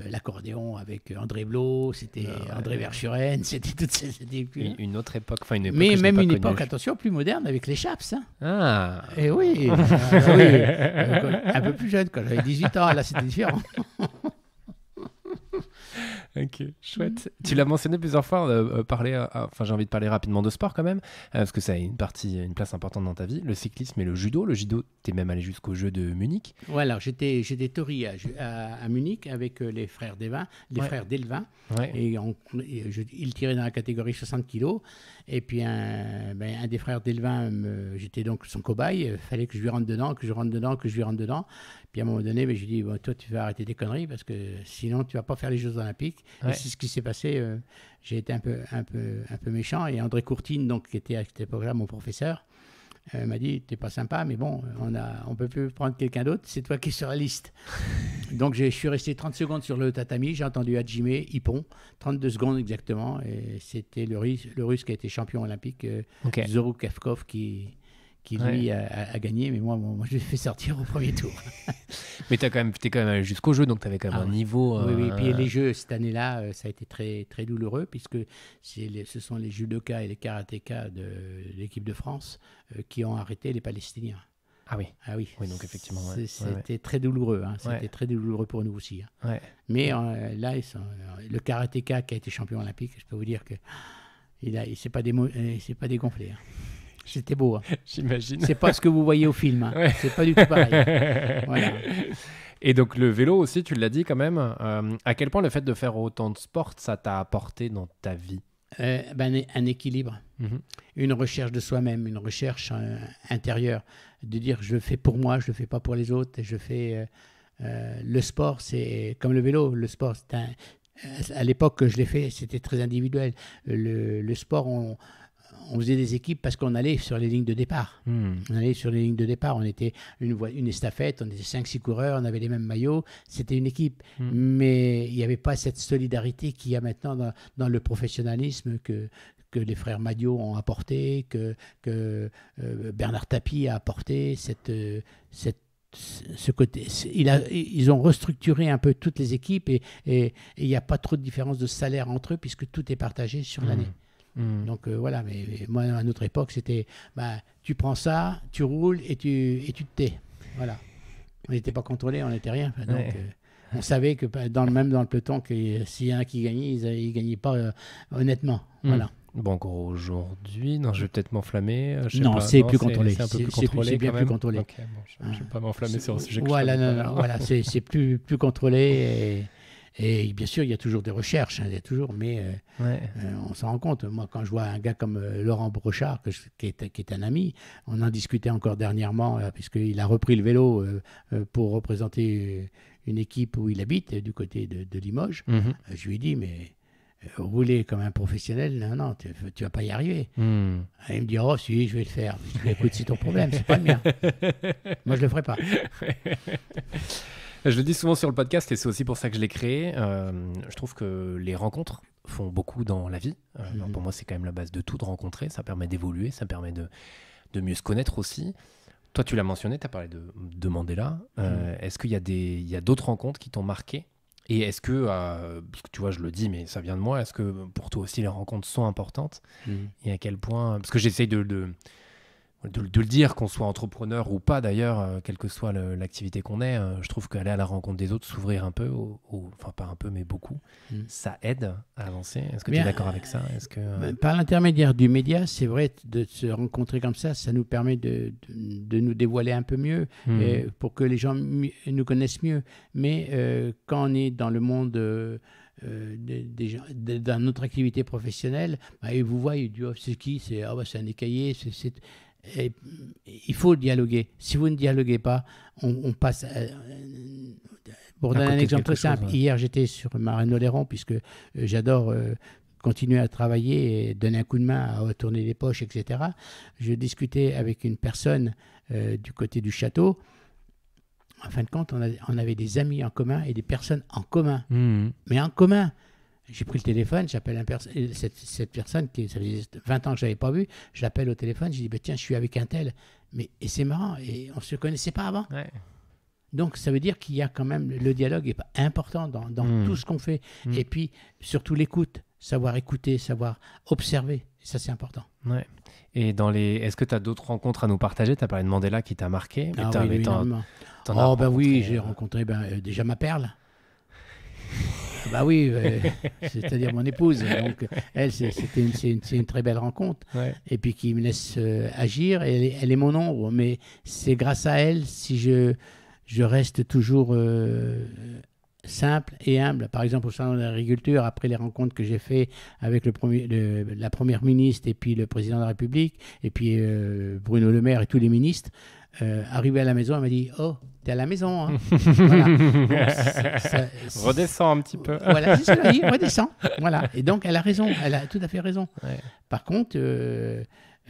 l'accordéon avec André Blot, c'était ah André Verschuren, c'était toutes ces. Une, une, autre époque, enfin une époque. Mais même une époque, attention, plus moderne avec les chaps. Hein. Ah Et eh oui, ah oui un peu plus jeune, quand j'avais 18 ans, là c'était différent. ok, chouette. Mm. Tu l'as mentionné plusieurs fois, euh, parler, euh, ah, enfin j'ai envie de parler rapidement de sport quand même, euh, parce que ça a une partie, une place importante dans ta vie, le cyclisme et le judo. Le judo, tu es même allé jusqu'au jeu de Munich. Oui, alors j'étais j'étais tori à, Munich avec les frères Delvin, les frères Delvin, et, ils tiraient dans la catégorie 60 kilos, et puis un, ben, des frères Delvin, j'étais donc son cobaye, il fallait que je lui rentre dedans, que je rentre dedans, que je lui rentre dedans, puis à un moment donné, ben, je lui ai dit, bah, toi, tu vas arrêter tes conneries parce que sinon, tu vas pas faire les Jeux Olympiques. Et c'est ce qui s'est passé. Euh, j'ai été un peu, un, peu, un peu méchant. Et André Courtine, donc, qui était à cette époque-là mon professeur, euh, m'a dit, t'es pas sympa, mais bon, on a, on peut plus prendre quelqu'un d'autre, c'est toi qui es sur la liste. donc je suis resté 30 secondes sur le tatami, j'ai entendu Hajime Hippon, 32 secondes exactement, et c'était le, le russe qui a été champion olympique, euh, Zorou Kafkov, qui, qui lui a, gagné, mais moi, je l'ai fait sortir au premier tour. mais tu es quand même allé jusqu'au jeu, donc tu avais quand même ah un niveau. Oui, et euh, puis les jeux, cette année-là, euh, ça a été très, très douloureux, puisque les, ce sont les judokas et les karatékas de l'équipe de France euh, qui ont arrêté les Palestiniens. Ah oui. Ah oui. Oui, donc effectivement. C'était très douloureux. Hein. C'était très douloureux pour nous aussi. Hein. Mais là, le karatéka qui a été champion olympique, je peux vous dire que ah, il il s'est pas, pas dégonflé. Hein. C'était beau. J'imagine. Hein. J'imagine. C'est pas ce que vous voyez au film. Ce hein. n'est C'est pas du tout pareil. Et donc le vélo aussi, tu l'as dit quand même. Euh, à quel point le fait de faire autant de sport, ça t'a apporté dans ta vie euh, ben, un équilibre, mhm. une recherche de soi-même, une recherche euh, intérieure, de dire je fais pour moi, je ne fais pas pour les autres, je fais le sport, c'est comme le vélo, le sport, à l'époque que je l'ai fait, c'était très individuel. Le, le sport, on, on faisait des équipes parce qu'on allait sur les lignes de départ. Hmm. On allait sur les lignes de départ. On était une, une estafette, on était 5-6 coureurs, on avait les mêmes maillots. C'était une équipe. Hmm. Mais il n'y avait pas cette solidarité qu'il y a maintenant dans, le professionnalisme que, que les frères Madiot ont apporté, que, que euh, Bernard Tapie a apporté, cette, euh, cette ce côté, ils ont restructuré un peu toutes les équipes et il n'y a pas trop de différence de salaire entre eux puisque tout est partagé sur hmm. l'année. Hmm. Donc euh, voilà, mais, moi, à notre époque, c'était bah, tu prends ça, tu roules et tu, et te tais. Voilà. On n'était pas contrôlé, on n'était rien. Donc, euh, on savait que bah, dans le, même dans le peloton, que euh, s'il y a un qui gagne il ne gagnaient pas honnêtement. Hmm. Voilà. Bon, encore aujourd'hui, non, je vais peut-être m'enflammer. non, c'est plus contrôlé. C'est bien plus contrôlé. je ne vais pas m'enflammer ah. sur un sujet. Voilà, non, non, voilà, c'est plus, plus contrôlé. Et et bien sûr, il y a toujours des recherches, hein, toujours, mais euh, euh, on s'en rend compte. Moi, quand je vois un gars comme euh, Laurent Brochard, que qui, est, un ami, on en discutait encore dernièrement, puisqu'il a repris le vélo pour représenter une équipe où il habite, du côté de, Limoges. Mhm. Je lui ai dit, mais rouler comme un professionnel, non, non, tu, ne vas pas y arriver. Hmm. Il me dit, oh, si, je vais le faire. Je écoute, c'est ton problème, c'est pas le mien. Moi, je le ferai pas. Je le dis souvent sur le podcast et c'est aussi pour ça que je l'ai créé. Euh, je trouve que les rencontres font beaucoup dans la vie. Euh, mhm. Pour moi, c'est quand même la base de tout, de rencontrer. Ça permet d'évoluer, ça permet de, mieux se connaître aussi. Toi, tu l'as mentionné, tu as parlé de, demander là. Euh, mhm. Est-ce qu'il y a d'autres rencontres qui t'ont marqué Et est-ce que, tu vois, je le dis, mais ça vient de moi, est-ce que pour toi aussi les rencontres sont importantes mhm. Et à quel point Parce que j'essaye de, de de, le dire, qu'on soit entrepreneur ou pas d'ailleurs, euh, quelle que soit l'activité qu'on ait, euh, je trouve qu'aller à la rencontre des autres, s'ouvrir un peu, enfin pas un peu, mais beaucoup, mm. ça aide à avancer. Est-ce que tu es d'accord avec ça Est-ce que euh, ben, Par l'intermédiaire du média, c'est vrai de se rencontrer comme ça, ça nous permet de, de, nous dévoiler un peu mieux hmm. et pour que les gens nous connaissent mieux. Mais quand on est dans le monde d'un autre activité professionnelle, bah, ils vous voient, ils disent oh, c'est qui ah, ben, C'est un écaillé, c'est et il faut dialoguer. Si vous ne dialoguez pas, on, passe. Euh, pour donner un exemple très simple, hier j'étais sur Marine Oléron, puisque euh, j'adore euh, continuer à travailler et donner un coup de main à retourner les poches, etc. Je discutais avec une personne du côté du château. En fin de compte, on, avait des amis en commun et des personnes en commun. Mmh. Mais en commun. J'ai pris le téléphone, j'appelle cette, personne, qui, ça faisait 20 ans que je l'avais pas vu, je l'appelle au téléphone, je dis bah, Tiens, je suis avec un tel. Mais, et c'est marrant, et on ne se connaissait pas avant. Donc ça veut dire qu'il y a quand même, le dialogue est important dans, mmh. tout ce qu'on fait. Mmh. Et puis surtout l'écoute, savoir écouter, savoir observer, ça c'est important. Et dans les, est-ce que tu as d'autres rencontres à nous partager Tu as parlé de Mandela qui t'a marqué. Ah oui, oh, bah oui, oh ben oui, j'ai rencontré déjà ma perle bah oui, euh, c'est-à-dire mon épouse. Donc, elle, c'est une, très belle rencontre. Et puis qui me laisse euh, agir. Elle, elle, est mon ombre, mais c'est grâce à elle si je, je reste toujours euh, simple et humble. Par exemple, au Salon de l'Agriculture, après les rencontres que j'ai faites avec le premier, la Première ministre et puis le Président de la République, et puis Bruno Le Maire et tous les ministres, arrivé à la maison, elle m'a dit « Oh !» à la maison. Hein. Redescend un petit peu. voilà, c'est ça, Voilà. Et donc, elle a raison, elle a tout à fait raison. Par contre, euh,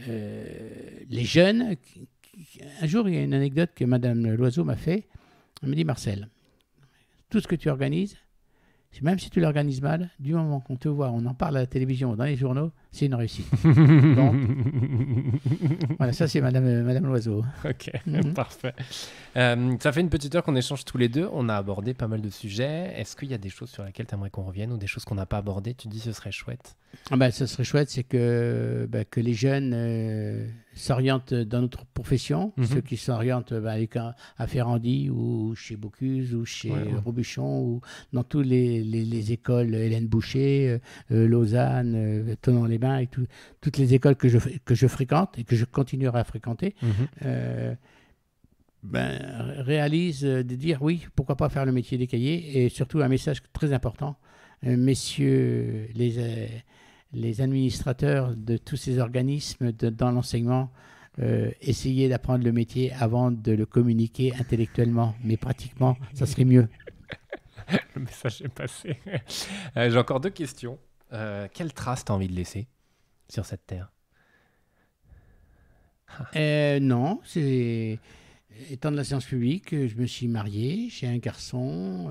euh, les jeunes, un jour, il y a une anecdote que Madame Loiseau m'a fait. Elle me dit, Marcel, tout ce que tu organises, même si tu l'organises mal, du moment qu'on te voit, on en parle à la télévision, dans les journaux, c'est une réussite. voilà, ça c'est Madame, euh, Madame Loiseau. Ok, mhm. parfait. Euh, ça fait une petite heure qu'on échange tous les deux. On a abordé pas mal de sujets. Est-ce qu'il y a des choses sur lesquelles tu aimerais qu'on revienne ou des choses qu'on n'a pas abordées Tu dis ce serait chouette. Ah ben, ce serait chouette, c'est que, bah, que les jeunes euh, s'orientent dans notre profession, mhm. ceux qui s'orientent ben, avec à Ferrandi ou chez Bocuse ou chez Robuchon ou dans tous les, écoles, Hélène Boucher, euh, euh, Lausanne, euh, les bains et toutes les écoles que je, que je fréquente et que je continuerai à fréquenter. Mhm. Euh, ben, réalisent de dire oui, pourquoi pas faire le métier des cahiers et surtout un message très important, messieurs les, les administrateurs de tous ces organismes dans l'enseignement essayaient euh, essayer d'apprendre le métier avant de le communiquer intellectuellement, mais pratiquement, ça serait mieux. le message est passé. Euh, j'ai encore deux questions. Euh, quelle trace t'as envie de laisser sur cette terre ah. Non, c'est étant de la science publique, je me suis marié, j'ai un garçon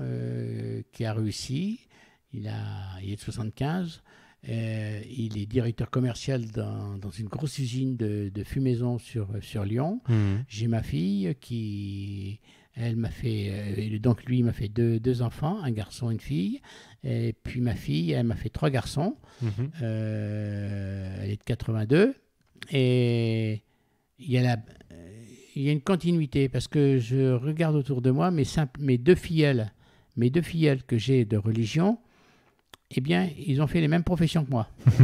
qui a réussi, il, a, il est de 75, euh, il est directeur commercial dans, une grosse usine de, fumaison sur, Lyon. Mmh. J'ai ma fille qui, elle m'a fait, euh, donc lui m'a fait deux, enfants, un garçon, une fille. Et puis ma fille, elle m'a fait trois garçons. Mmh. Euh, elle est de 82. Et il y a il y a une continuité parce que je regarde autour de moi mes, mes deux filles, mes deux fillettes que j'ai de religion eh bien, ils ont fait les mêmes professions que moi.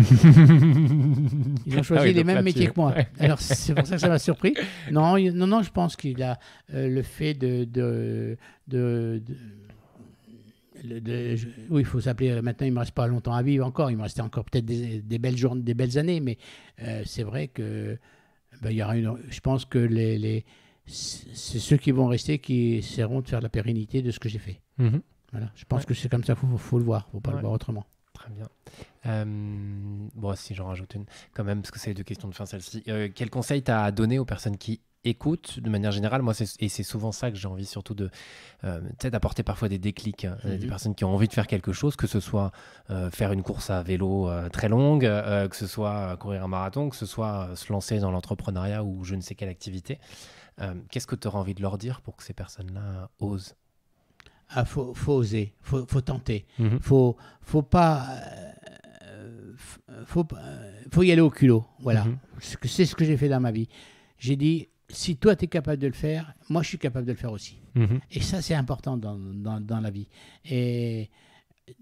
ils ont choisi ah les mêmes métiers que moi. Alors, c'est pour ça que ça m'a surpris. Non, non, non, je pense qu'il a euh, le fait de, de, de, oui, il faut s'appeler. Euh, maintenant, il me reste pas longtemps à vivre encore. Il me restait encore peut-être des, belles journées, des belles années, mais euh, c'est vrai que ben, y une. Je pense que les, c'est ceux qui vont rester qui essaieront de faire la pérennité de ce que j'ai fait. Mm-hmm je pense que c'est comme ça, il faut, faut, le voir, faut pas le voir autrement. Très bien. Euh, bon, si j'en rajoute une, quand même, parce que c'est les deux questions de fin, celle-ci. Euh, quel conseil tu as à donner aux personnes qui écoutent de manière générale Moi, et c'est souvent ça que j'ai envie surtout de euh, d'apporter parfois des déclics. Hein. Des mm-hmm. personnes qui ont envie de faire quelque chose, que ce soit euh, faire une course à vélo très longue, que ce soit courir un marathon, que ce soit se lancer dans l'entrepreneuriat ou je ne sais quelle activité. Qu'est-ce que tu auras envie de leur dire pour que ces personnes-là osent il ah, faut, oser, faut, faut tenter, il mhm. faut, faut pas, euh, euh, faut, y aller au culot. Voilà, mhm. c'est ce que j'ai fait dans ma vie. J'ai dit, si toi tu es capable de le faire, moi je suis capable de le faire aussi. Mhm. Et ça, c'est important dans, la vie. Et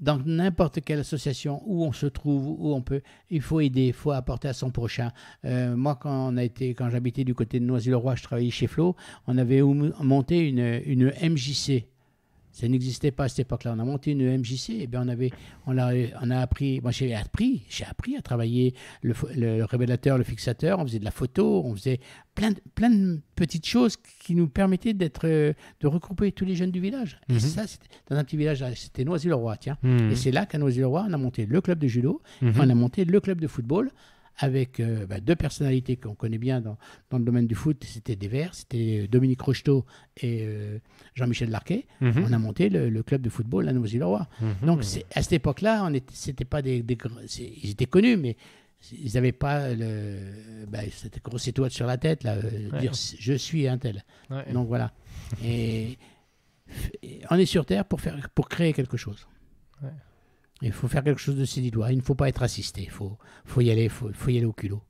dans n'importe quelle association où on se trouve, où on peut, il faut aider, il faut apporter à son prochain. Euh, moi, quand on a quand j'habitais du côté de Noisy-le-Roi, je travaillais chez Flo, on avait monté une MJC, ça n'existait pas à cette époque-là. On a monté une MJC, et eh bien on, avait, on, a, on a appris, moi j'ai appris, j'ai appris à travailler le, révélateur, le fixateur, on faisait de la photo, on faisait plein de, plein de petites choses qui nous permettaient d'être, euh, de regrouper tous les jeunes du village. Et mhm. ça, dans un petit village, c'était Noisy-le-Roi, tiens. Mhm. Et c'est là qu'à Noisy-le-Roi, on a monté le club de judo, mhm. on a monté le club de football, avec euh, bah, deux personnalités qu'on connaît bien dans, dans, le domaine du foot. C'était des Verts, c'était euh, Dominique Rocheteau et euh, Jean-Michel Larquet. Mhm. On a monté le, club de football à nouvelle zélande mhm. Donc à cette époque-là, c'était pas des, ils étaient connus, mais ils n'avaient pas le, bah, cette grosse étoile sur la tête, là, dire je suis un tel. Donc voilà. Et, on est sur Terre pour, faire, pour créer quelque chose. Ouais. Il faut faire quelque chose de ses doigts. Il ne faut pas être assisté. Il faut, faut y aller. faut, y aller au culot.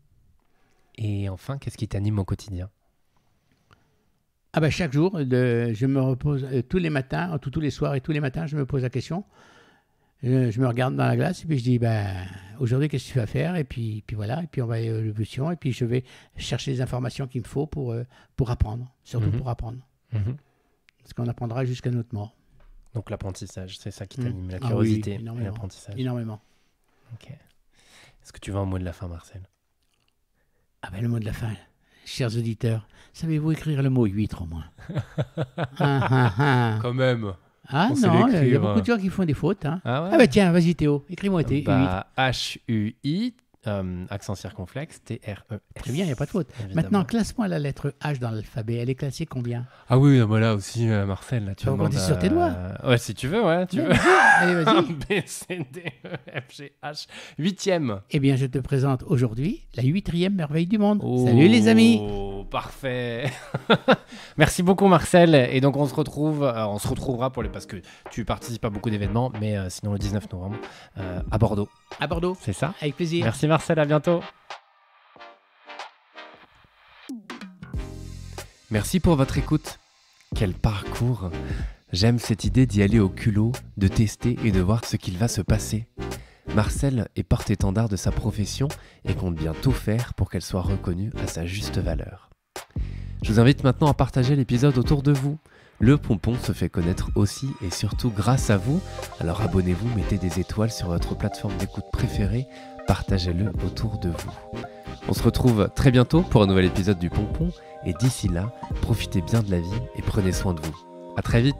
Et enfin, qu'est-ce qui t'anime au quotidien ah ben chaque jour, je me repose euh, tous les matins, tous, tous les soirs et tous les matins, je me pose la question. Je, me regarde dans la glace et puis je dis ben aujourd'hui qu'est-ce que tu vas faire et puis, puis voilà et puis on va aller au bution et puis je vais chercher les informations qu'il me faut pour, euh, pour apprendre, surtout mhm. pour apprendre. Mhm. Parce qu'on apprendra jusqu'à notre mort. Donc l'apprentissage, c'est ça qui mm. t'anime, la ah curiosité et l'apprentissage. Énormément. Ok. Est-ce que tu veux un mot de la fin, Marcel Ah ben le mot de la fin, chers auditeurs, savez-vous écrire le mot huître au moins ah, ah, Quand même ah non, il y a beaucoup de gens qui font des fautes. Hein. Ah, ouais. Ben tiens, vas-y Théo, écris-moi bah, H-U-I euh, accent circonflexe, T-R-E. Très bien, il n'y a pas de faute. Maintenant, classe-moi la lettre H dans l'alphabet. Elle est classée combien Ah oui, voilà bah là aussi, euh, Marcel, là, tu vas sur tes doigts. Ouais, si tu veux, ouais, tu veux. Allez, vas-y. B, C, D, E, F, G, H. Huitième. Eh bien, je te présente aujourd'hui la huitième merveille du monde. Salut les oh, amis Oh Parfait Merci beaucoup, Marcel. Et donc, on se retrouve, euh, on se retrouvera pour les... parce que tu participes à beaucoup d'événements, mais sinon le 19 novembre à Bordeaux. À Bordeaux. C'est ça. Avec plaisir. Merci Marcel, à bientôt. Merci pour votre écoute. Quel parcours J'aime cette idée d'y aller au culot, de tester et de voir ce qu'il va se passer. Marcel est porte-étendard de sa profession et compte bien tout faire pour qu'elle soit reconnue à sa juste valeur. Je vous invite maintenant à partager l'épisode autour de vous. Le pompon se fait connaître aussi et surtout grâce à vous. Alors abonnez-vous, mettez des étoiles sur votre plateforme d'écoute préférée, partagez-le autour de vous. On se retrouve très bientôt pour un nouvel épisode du pompon et d'ici là, profitez bien de la vie et prenez soin de vous. À très vite